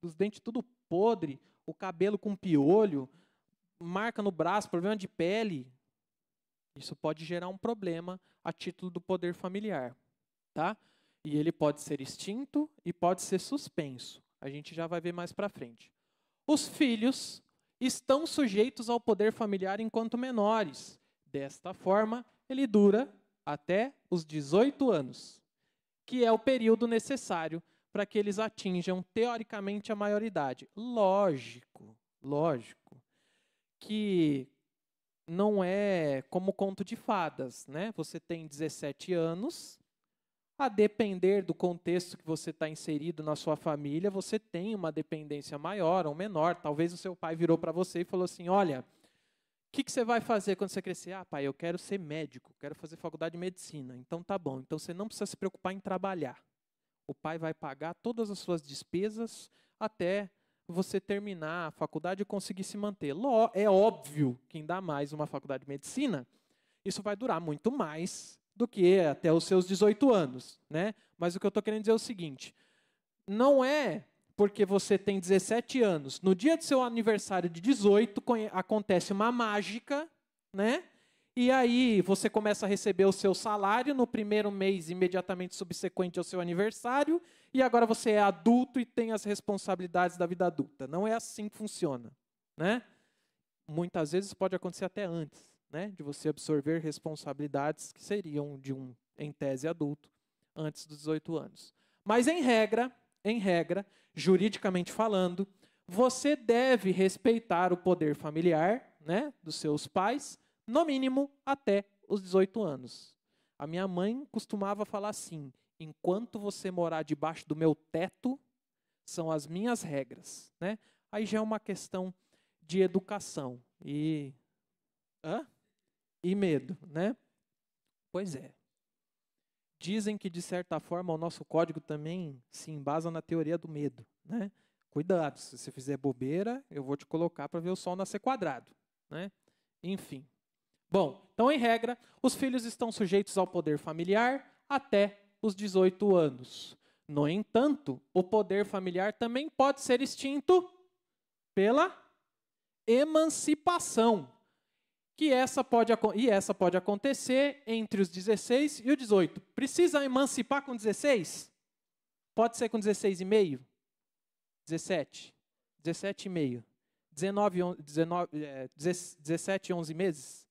os dentes tudo podre, o cabelo com piolho, marca no braço, problema de pele. Isso pode gerar um problema a título do poder familiar, tá? E ele pode ser extinto e pode ser suspenso. A gente já vai ver mais para frente. Os filhos estão sujeitos ao poder familiar enquanto menores. Desta forma, ele dura até os 18 anos que é o período necessário para que eles atinjam teoricamente a maioridade. Lógico, lógico, que não é como conto de fadas, né? Você tem 17 anos, a depender do contexto que você está inserido na sua família, você tem uma dependência maior ou menor. Talvez o seu pai virou para você e falou assim: olha, que, que você vai fazer quando você crescer? Ah, pai, eu quero ser médico, quero fazer faculdade de medicina. Então tá bom. Então você não precisa se preocupar em trabalhar. O pai vai pagar todas as suas despesas até você terminar a faculdade e conseguir se manter. É óbvio que ainda mais uma faculdade de medicina, isso vai durar muito mais do que até os seus 18 anos. Né? Mas o que eu estou querendo dizer é o seguinte: não é porque você tem 17 anos, no dia do seu aniversário de 18 acontece uma mágica, né? E aí você começa a receber o seu salário no primeiro mês imediatamente subsequente ao seu aniversário, e agora você é adulto e tem as responsabilidades da vida adulta. Não é assim que funciona, né? Muitas vezes pode acontecer até antes, né, de você absorver responsabilidades que seriam de um em tese adulto antes dos 18 anos. Mas em regra, em regra, juridicamente falando, você deve respeitar o poder familiar né, dos seus pais, no mínimo até os 18 anos. A minha mãe costumava falar assim: enquanto você morar debaixo do meu teto, são as minhas regras. Né? Aí já é uma questão de educação e, Hã? e medo. Né? Pois é. Dizem que, de certa forma, o nosso código também se embasa na teoria do medo. Né? Cuidado, se você fizer bobeira, eu vou te colocar para ver o sol nascer quadrado. Né? Enfim. Bom, então, em regra, os filhos estão sujeitos ao poder familiar até os 18 anos. No entanto, o poder familiar também pode ser extinto pela emancipação que essa pode, e essa pode acontecer entre os 16 e os 18. Precisa emancipar com 16? Pode ser com 16,5? 17? 17,5? 19, 19, é, 17, 11 meses?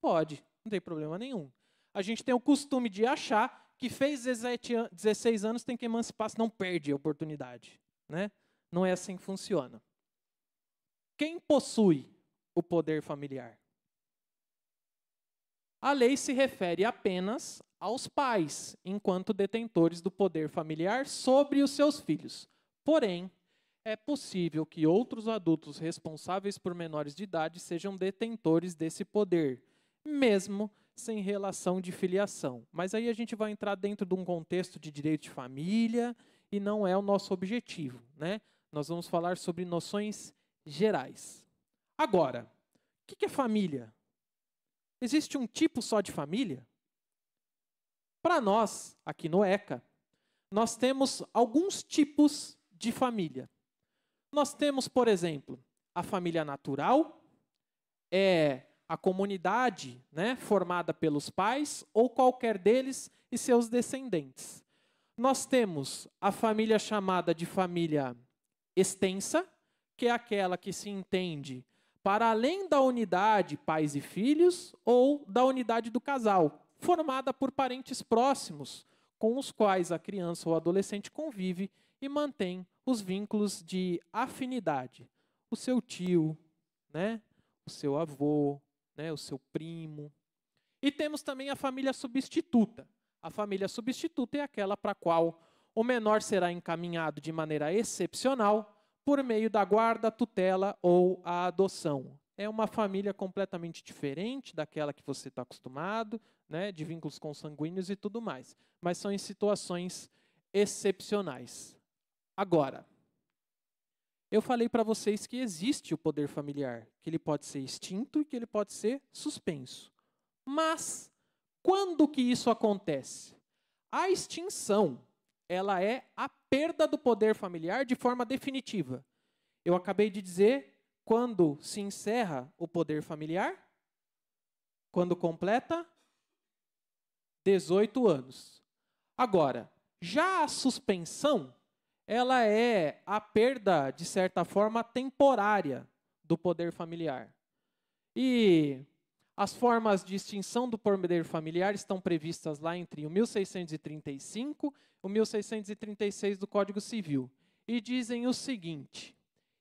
Pode, não tem problema nenhum. A gente tem o costume de achar que fez 17, 16 anos tem que emancipar, senão perde a oportunidade. Né? Não é assim que funciona. Quem possui o poder familiar? A lei se refere apenas aos pais, enquanto detentores do poder familiar sobre os seus filhos. Porém, é possível que outros adultos responsáveis por menores de idade sejam detentores desse poder, mesmo sem relação de filiação. Mas aí a gente vai entrar dentro de um contexto de direito de família e não é o nosso objetivo, né? Nós vamos falar sobre noções gerais. Agora, o que é família? Existe um tipo só de família? Para nós, aqui no ECA, nós temos alguns tipos de família. Nós temos, por exemplo, a família natural, é a comunidade né, formada pelos pais ou qualquer deles e seus descendentes. Nós temos a família chamada de família extensa, que é aquela que se entende para além da unidade pais e filhos ou da unidade do casal, formada por parentes próximos com os quais a criança ou adolescente convive e mantém os vínculos de afinidade. O seu tio, né? o seu avô, né? o seu primo. E temos também a família substituta. A família substituta é aquela para a qual o menor será encaminhado de maneira excepcional por meio da guarda, tutela ou a adoção. É uma família completamente diferente daquela que você está acostumado, né, de vínculos consanguíneos e tudo mais. Mas são em situações excepcionais. Agora, eu falei para vocês que existe o poder familiar, que ele pode ser extinto e que ele pode ser suspenso. Mas quando que isso acontece? A extinção ela é a perda do poder familiar de forma definitiva. Eu acabei de dizer quando se encerra o poder familiar, quando completa 18 anos. Agora, já a suspensão, ela é a perda, de certa forma, temporária do poder familiar. E as formas de extinção do poder familiar estão previstas lá entre o 1635 e o 1636 do Código Civil e dizem o seguinte: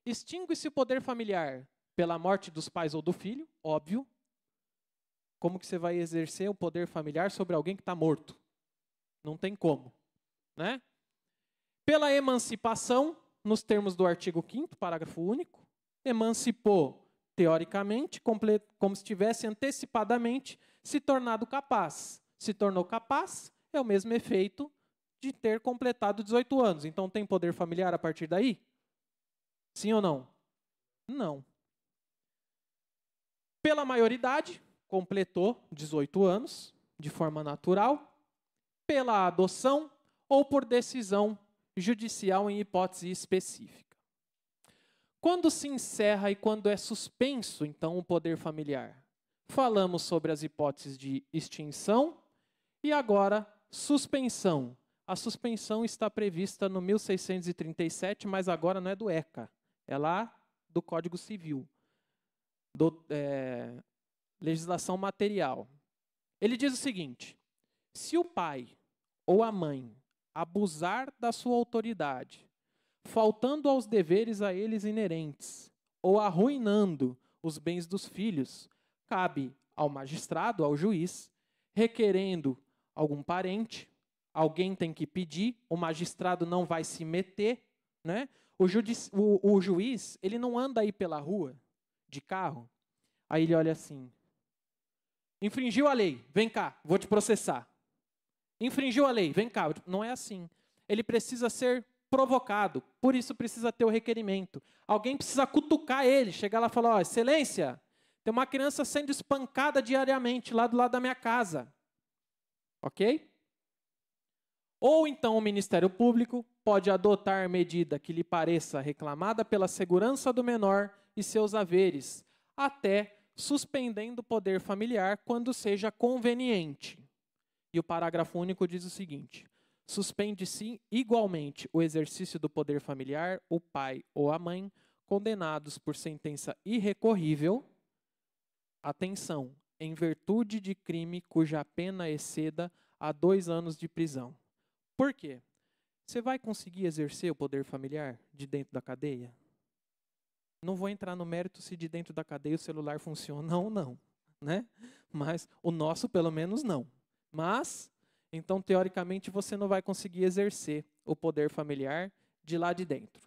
extingue-se o poder familiar pela morte dos pais ou do filho, óbvio. Como que você vai exercer o poder familiar sobre alguém que está morto? Não tem como, né? Pela emancipação, nos termos do artigo 5 parágrafo único, emancipou teoricamente, como se tivesse antecipadamente se tornado capaz. Se tornou capaz, é o mesmo efeito de ter completado 18 anos. Então tem poder familiar a partir daí? Sim ou não? Não. Pela maioridade, completou 18 anos de forma natural, pela adoção ou por decisão judicial em hipótese específica. Quando se encerra e quando é suspenso, então, o poder familiar? Falamos sobre as hipóteses de extinção e agora suspensão. A suspensão está prevista no 1637, mas agora não é do ECA, é lá do Código Civil, do, é, legislação material. Ele diz o seguinte: se o pai ou a mãe abusar da sua autoridade faltando aos deveres a eles inerentes, ou arruinando os bens dos filhos, cabe ao magistrado, ao juiz, requerendo algum parente, alguém tem que pedir, o magistrado não vai se meter, né? O, o, o juiz, ele não anda aí pela rua de carro, aí ele olha assim: infringiu a lei, vem cá, vou te processar. Infringiu a lei, vem cá, não é assim. Ele precisa ser provocado. Por isso precisa ter o requerimento. Alguém precisa cutucar ele, chegar lá e falar: oh, Excelência, tem uma criança sendo espancada diariamente lá do lado da minha casa. Ok? Ou então o Ministério Público pode adotar medida que lhe pareça reclamada pela segurança do menor e seus haveres, até suspendendo o poder familiar quando seja conveniente. E o parágrafo único diz o seguinte: Suspende-se igualmente o exercício do poder familiar o pai ou a mãe, condenados por sentença irrecorrível, atenção, em virtude de crime cuja pena exceda a dois anos de prisão. Por quê? Você vai conseguir exercer o poder familiar de dentro da cadeia? Não vou entrar no mérito se de dentro da cadeia o celular funciona ou não, né? Mas o nosso, pelo menos, não. Mas então, teoricamente, você não vai conseguir exercer o poder familiar de lá de dentro.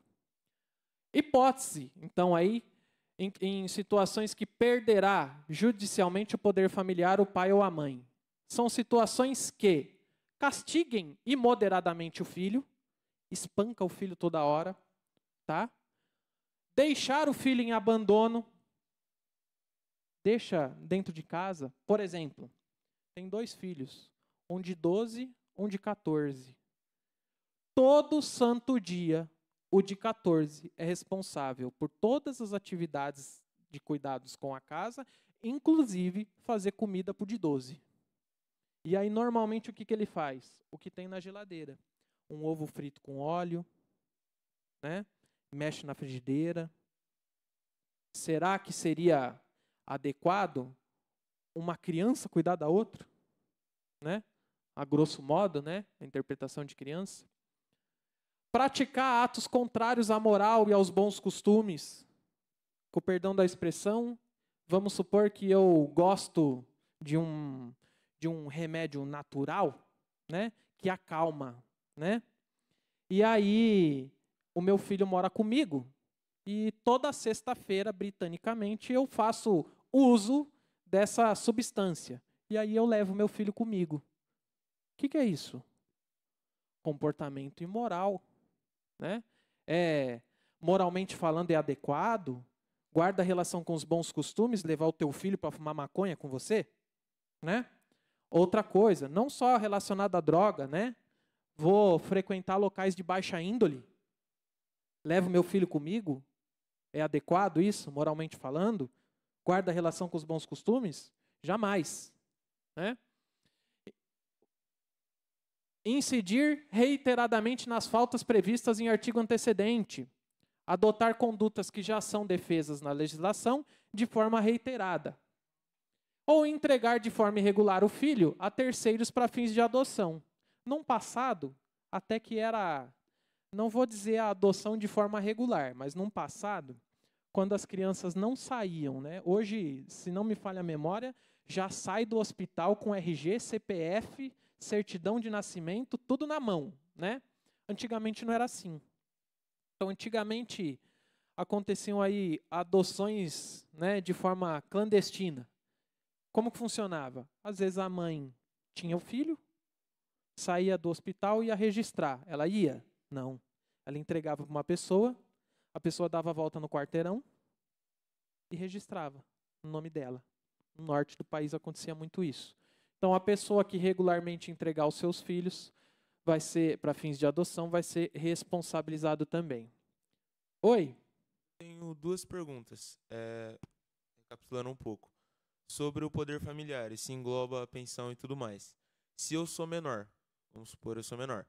Hipótese, então, aí, em, em situações que perderá judicialmente o poder familiar o pai ou a mãe. São situações que castiguem imoderadamente o filho, espanca o filho toda hora, tá? Deixar o filho em abandono, deixa dentro de casa, por exemplo, tem dois filhos um de 12, um de 14. Todo santo dia, o de 14 é responsável por todas as atividades de cuidados com a casa, inclusive fazer comida para o de 12. E aí, normalmente, o que, que ele faz? O que tem na geladeira? Um ovo frito com óleo, né? mexe na frigideira. Será que seria adequado uma criança cuidar da outra? Né? a grosso modo, né, a interpretação de criança. Praticar atos contrários à moral e aos bons costumes. Com o perdão da expressão, vamos supor que eu gosto de um, de um remédio natural, né, que acalma, né? E aí o meu filho mora comigo e toda sexta-feira, britanicamente, eu faço uso dessa substância. E aí eu levo meu filho comigo que, que é isso? Comportamento imoral. Né? É, moralmente falando, é adequado? Guarda a relação com os bons costumes, levar o teu filho para fumar maconha com você? Né? Outra coisa, não só relacionada à droga, né? Vou frequentar locais de baixa índole. Levo meu filho comigo? É adequado isso, moralmente falando? Guarda a relação com os bons costumes? Jamais. Né? incidir reiteradamente nas faltas previstas em artigo antecedente, adotar condutas que já são defesas na legislação de forma reiterada, ou entregar de forma irregular o filho a terceiros para fins de adoção. Num passado, até que era, não vou dizer a adoção de forma regular, mas num passado, quando as crianças não saíam, né? Hoje, se não me falha a memória, já sai do hospital com RG, CPF, certidão de nascimento, tudo na mão, né? Antigamente não era assim. Então, antigamente aconteciam aí adoções, né, de forma clandestina. Como que funcionava? Às vezes a mãe tinha o filho, saía do hospital e ia registrar. Ela ia? Não. Ela entregava para uma pessoa, a pessoa dava a volta no quarteirão e registrava o nome dela. No norte do país acontecia muito isso. Então, a pessoa que regularmente entregar os seus filhos vai ser, para fins de adoção, vai ser responsabilizado também. Oi? Tenho duas perguntas, é, recapitulando um pouco. Sobre o poder familiar, se engloba a pensão e tudo mais. Se eu sou menor, vamos supor eu sou menor,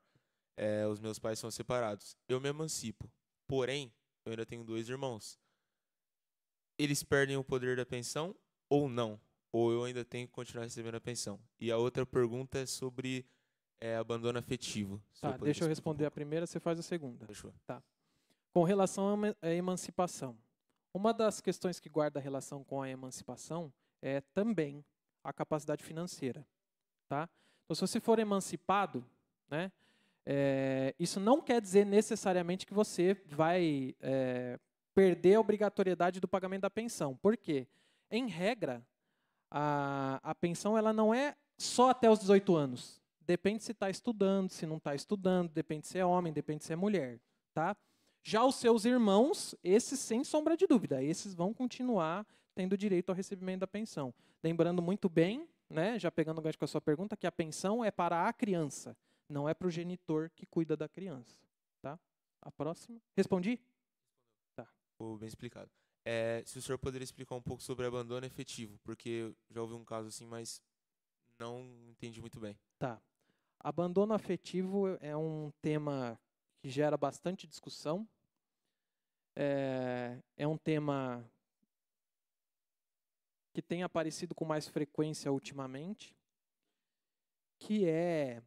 é, os meus pais são separados, eu me emancipo, porém, eu ainda tenho dois irmãos. Eles perdem o poder da pensão ou não? ou eu ainda tenho que continuar recebendo a pensão? E a outra pergunta é sobre é, abandono afetivo. Tá, eu deixa eu responder um a primeira, você faz a segunda. Deixa, Tá. Com relação à emancipação, uma das questões que guarda relação com a emancipação é também a capacidade financeira, tá? Então, se você for emancipado, né, é, isso não quer dizer necessariamente que você vai é, perder a obrigatoriedade do pagamento da pensão. Por quê? Em regra, a, a pensão ela não é só até os 18 anos. Depende se está estudando, se não está estudando, depende se é homem, depende se é mulher. Tá? Já os seus irmãos, esses sem sombra de dúvida, esses vão continuar tendo direito ao recebimento da pensão. Lembrando muito bem, né, já pegando o gancho com a sua pergunta, que a pensão é para a criança, não é para o genitor que cuida da criança. Tá? A próxima. Respondi? Tá. Bem explicado. É, se o senhor poderia explicar um pouco sobre abandono efetivo, porque já ouvi um caso assim, mas não entendi muito bem. Tá. Abandono afetivo é um tema que gera bastante discussão. É, é um tema que tem aparecido com mais frequência ultimamente, que é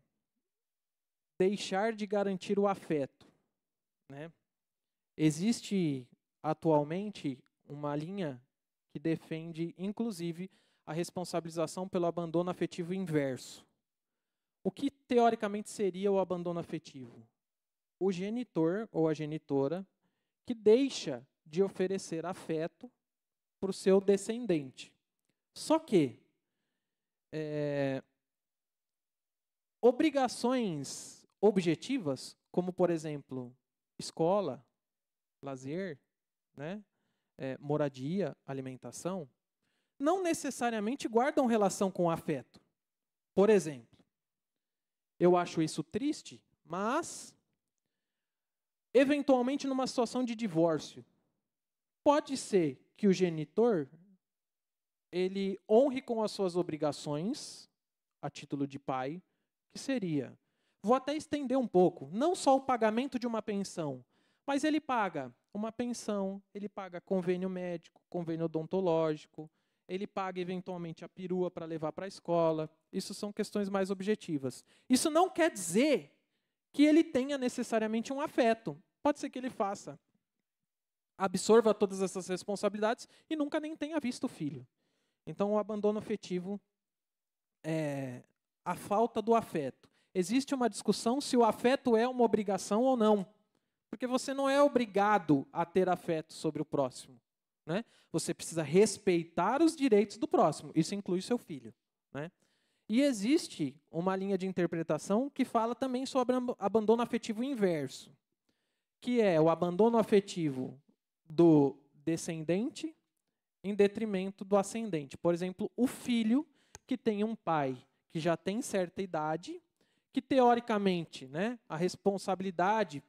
deixar de garantir o afeto. Né? Existe atualmente uma linha que defende, inclusive, a responsabilização pelo abandono afetivo inverso. O que teoricamente seria o abandono afetivo? O genitor ou a genitora que deixa de oferecer afeto para o seu descendente. Só que é, obrigações objetivas, como por exemplo escola, lazer, né, é, moradia, alimentação, não necessariamente guardam relação com afeto. Por exemplo, eu acho isso triste, mas eventualmente numa situação de divórcio, pode ser que o genitor ele honre com as suas obrigações a título de pai, que seria, vou até estender um pouco, não só o pagamento de uma pensão, mas ele paga uma pensão, ele paga convênio médico, convênio odontológico, ele paga eventualmente a perua para levar para a escola. Isso são questões mais objetivas. Isso não quer dizer que ele tenha necessariamente um afeto. Pode ser que ele faça. Absorva todas essas responsabilidades e nunca nem tenha visto o filho. Então, o abandono afetivo é a falta do afeto. Existe uma discussão se o afeto é uma obrigação ou não. Porque você não é obrigado a ter afeto sobre o próximo. Né? Você precisa respeitar os direitos do próximo. Isso inclui seu filho. Né? E existe uma linha de interpretação que fala também sobre abandono afetivo inverso, que é o abandono afetivo do descendente em detrimento do ascendente. Por exemplo, o filho que tem um pai que já tem certa idade, que teoricamente né, a responsabilidade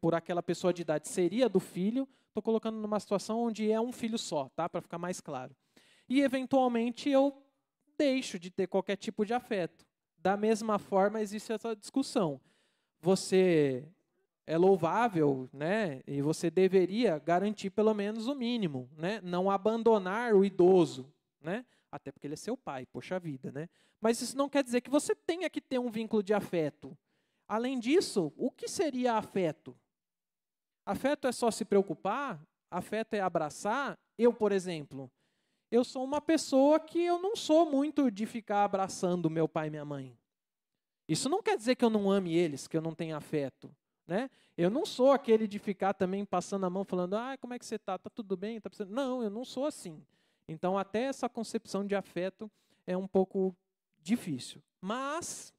por aquela pessoa de idade seria do filho, estou colocando numa situação onde é um filho só, tá? Para ficar mais claro. E eventualmente eu deixo de ter qualquer tipo de afeto. Da mesma forma existe essa discussão. Você é louvável, né? E você deveria garantir pelo menos o mínimo, né? Não abandonar o idoso, né? Até porque ele é seu pai, poxa vida, né? Mas isso não quer dizer que você tenha que ter um vínculo de afeto Além disso, o que seria afeto? Afeto é só se preocupar? Afeto é abraçar? Eu, por exemplo, eu sou uma pessoa que eu não sou muito de ficar abraçando meu pai e minha mãe. Isso não quer dizer que eu não ame eles, que eu não tenha afeto. Né? Eu não sou aquele de ficar também passando a mão falando, ah, como é que você está? Está tudo bem? Tá precisando... Não, eu não sou assim. Então, até essa concepção de afeto é um pouco difícil. Mas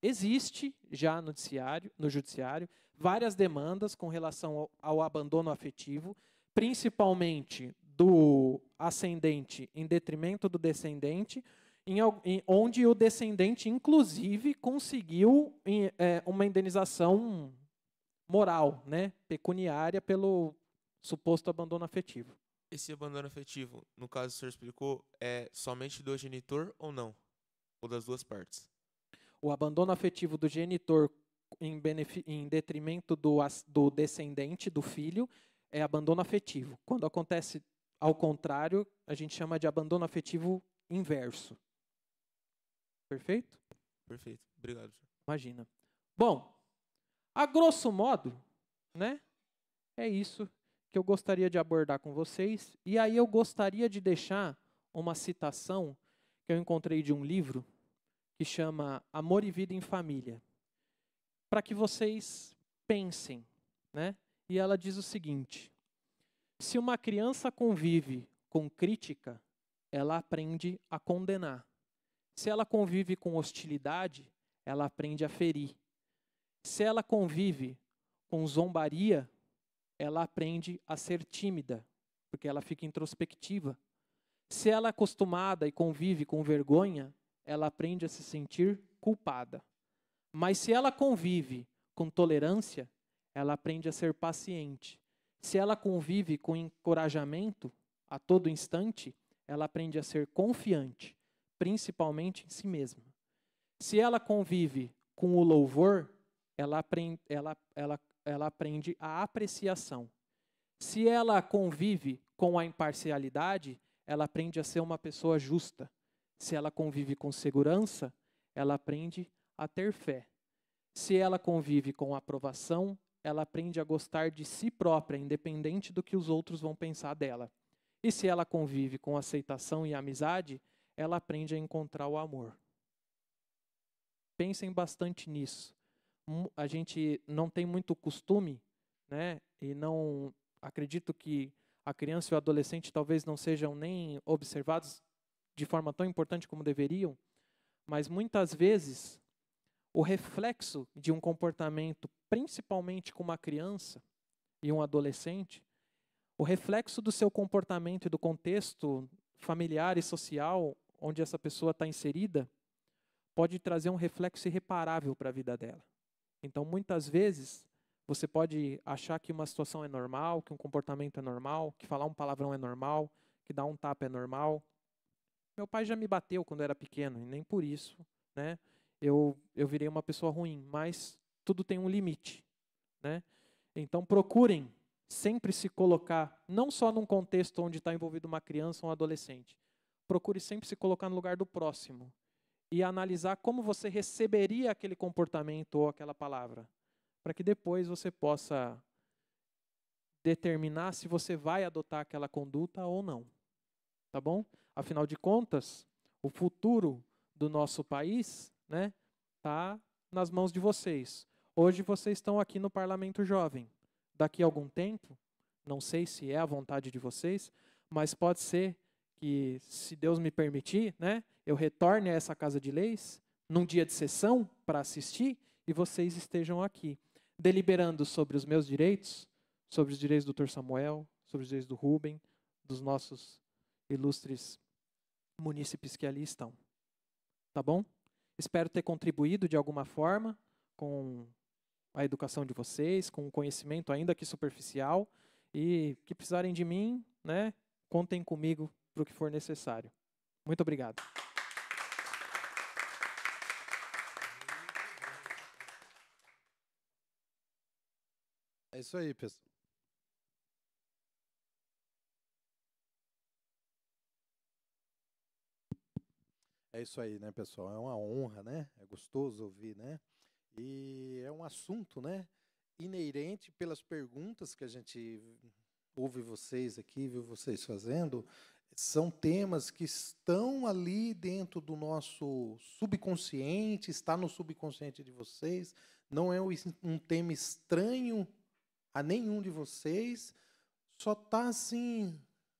Existe já no judiciário, no judiciário várias demandas com relação ao, ao abandono afetivo, principalmente do ascendente em detrimento do descendente, em, em, onde o descendente, inclusive, conseguiu em, é, uma indenização moral, né, pecuniária, pelo suposto abandono afetivo. Esse abandono afetivo, no caso que o senhor explicou, é somente do genitor ou não? Ou das duas partes? o abandono afetivo do genitor em, em detrimento do, do descendente, do filho, é abandono afetivo. Quando acontece ao contrário, a gente chama de abandono afetivo inverso. Perfeito? Perfeito. Obrigado. Senhor. Imagina. Bom, a grosso modo, né? É isso que eu gostaria de abordar com vocês. E aí eu gostaria de deixar uma citação que eu encontrei de um livro que chama Amor e Vida em Família, para que vocês pensem. Né? E ela diz o seguinte: se uma criança convive com crítica, ela aprende a condenar. Se ela convive com hostilidade, ela aprende a ferir. Se ela convive com zombaria, ela aprende a ser tímida, porque ela fica introspectiva. Se ela é acostumada e convive com vergonha, ela aprende a se sentir culpada. Mas se ela convive com tolerância, ela aprende a ser paciente. Se ela convive com encorajamento a todo instante, ela aprende a ser confiante, principalmente em si mesma. Se ela convive com o louvor, ela aprende, ela, ela, ela aprende a apreciação. Se ela convive com a imparcialidade, ela aprende a ser uma pessoa justa. Se ela convive com segurança, ela aprende a ter fé. Se ela convive com aprovação, ela aprende a gostar de si própria, independente do que os outros vão pensar dela. E se ela convive com aceitação e amizade, ela aprende a encontrar o amor. Pensem bastante nisso. A gente não tem muito costume, né? E não acredito que a criança e o adolescente talvez não sejam nem observados de forma tão importante como deveriam, mas muitas vezes o reflexo de um comportamento, principalmente com uma criança e um adolescente, o reflexo do seu comportamento e do contexto familiar e social onde essa pessoa está inserida, pode trazer um reflexo irreparável para a vida dela. Então, muitas vezes, você pode achar que uma situação é normal, que um comportamento é normal, que falar um palavrão é normal, que dar um tapa é normal, meu pai já me bateu quando era pequeno, e nem por isso né, eu, eu virei uma pessoa ruim, mas tudo tem um limite. Né? Então procurem sempre se colocar, não só num contexto onde está envolvido uma criança ou um adolescente, procure sempre se colocar no lugar do próximo e analisar como você receberia aquele comportamento ou aquela palavra, para que depois você possa determinar se você vai adotar aquela conduta ou não. Tá bom? Afinal de contas, o futuro do nosso país está né, tá nas mãos de vocês. Hoje vocês estão aqui no Parlamento Jovem. Daqui a algum tempo, não sei se é a vontade de vocês, mas pode ser que, se Deus me permitir, né, eu retorne a essa casa de leis num dia de sessão para assistir e vocês estejam aqui, deliberando sobre os meus direitos, sobre os direitos do Dr. Samuel, sobre os direitos do Rubem, dos nossos ilustres munícipes que ali estão. Tá bom? Espero ter contribuído de alguma forma com a educação de vocês, com o conhecimento ainda que superficial e que precisarem de mim, né? Contem comigo para o que for necessário. Muito obrigado. É isso aí, pessoal. É isso aí, né, pessoal? É uma honra, né? É gostoso ouvir, né? E é um assunto, né? Inerente pelas perguntas que a gente ouve vocês aqui, viu vocês fazendo, são temas que estão ali dentro do nosso subconsciente, está no subconsciente de vocês, não é um tema estranho a nenhum de vocês, só está assim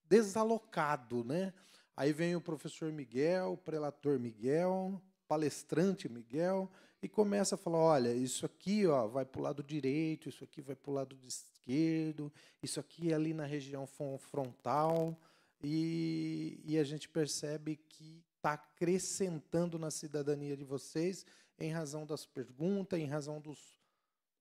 desalocado, né? Aí vem o professor Miguel, o prelator Miguel, palestrante Miguel, e começa a falar: olha, isso aqui ó, vai para o lado direito, isso aqui vai para o lado esquerdo, isso aqui é ali na região frontal. E, e a gente percebe que está acrescentando na cidadania de vocês em razão das perguntas, em razão dos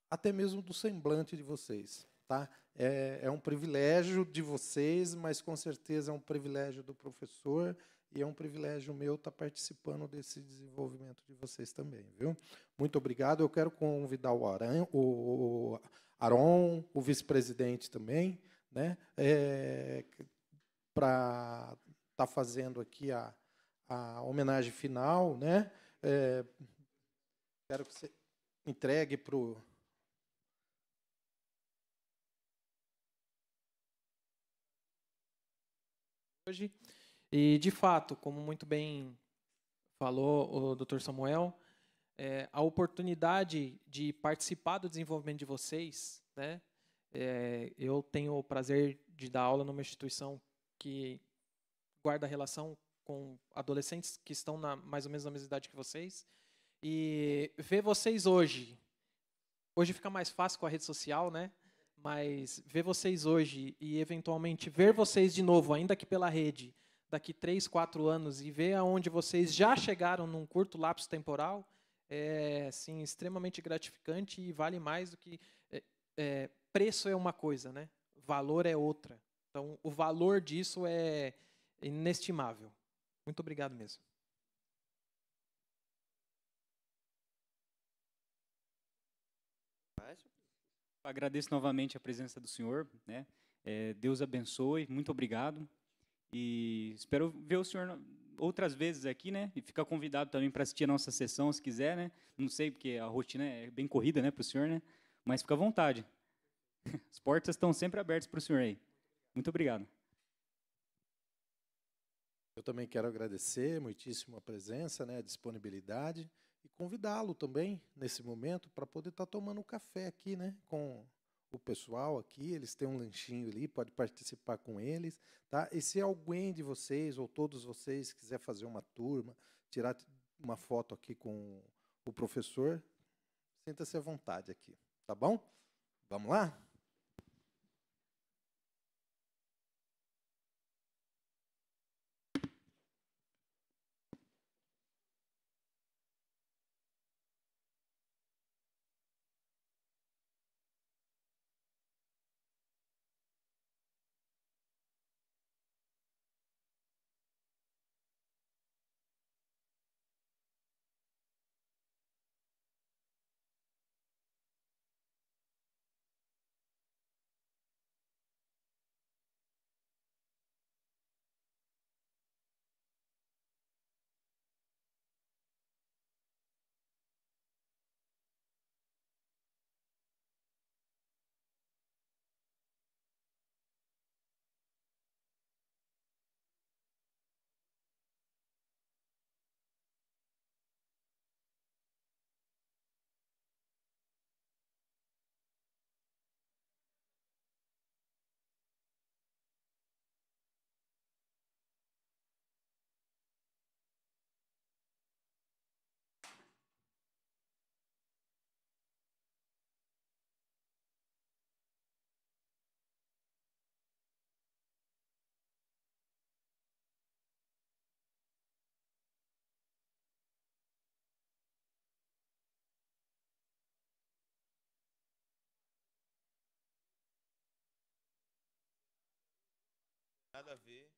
até mesmo do semblante de vocês. Tá? É, é um privilégio de vocês, mas com certeza é um privilégio do professor e é um privilégio meu estar tá participando desse desenvolvimento de vocês também, viu? Muito obrigado. Eu quero convidar o, Aran, o Aron, o vice-presidente também, né, é, para estar tá fazendo aqui a, a, homenagem final, né? É, quero que você entregue para o hoje. E, de fato, como muito bem falou o Dr. Samuel, é, a oportunidade de participar do desenvolvimento de vocês, né? É, eu tenho o prazer de dar aula numa instituição que guarda relação com adolescentes que estão na, mais ou menos na mesma idade que vocês. E ver vocês hoje. Hoje fica mais fácil com a rede social, né? mas ver vocês hoje e eventualmente ver vocês de novo, ainda que pela rede, daqui três, quatro anos e ver aonde vocês já chegaram num curto lapso temporal, é sim extremamente gratificante e vale mais do que é, é, preço é uma coisa, né? Valor é outra. Então, o valor disso é inestimável. Muito obrigado mesmo. agradeço novamente a presença do senhor. Né? É, Deus abençoe, muito obrigado. E espero ver o senhor outras vezes aqui, né? E fica convidado também para assistir a nossa sessão, se quiser, né? Não sei, porque a rotina é bem corrida né, para o senhor, né? Mas fica à vontade. As portas estão sempre abertas para o senhor aí. Muito obrigado. Eu também quero agradecer muitíssimo a presença, né, a disponibilidade e convidá-lo também nesse momento para poder estar tá tomando um café aqui, né, com o pessoal aqui, eles têm um lanchinho ali, pode participar com eles, tá? E se alguém de vocês ou todos vocês quiser fazer uma turma, tirar uma foto aqui com o professor, sinta-se à vontade aqui, tá bom? Vamos lá? nada a ver.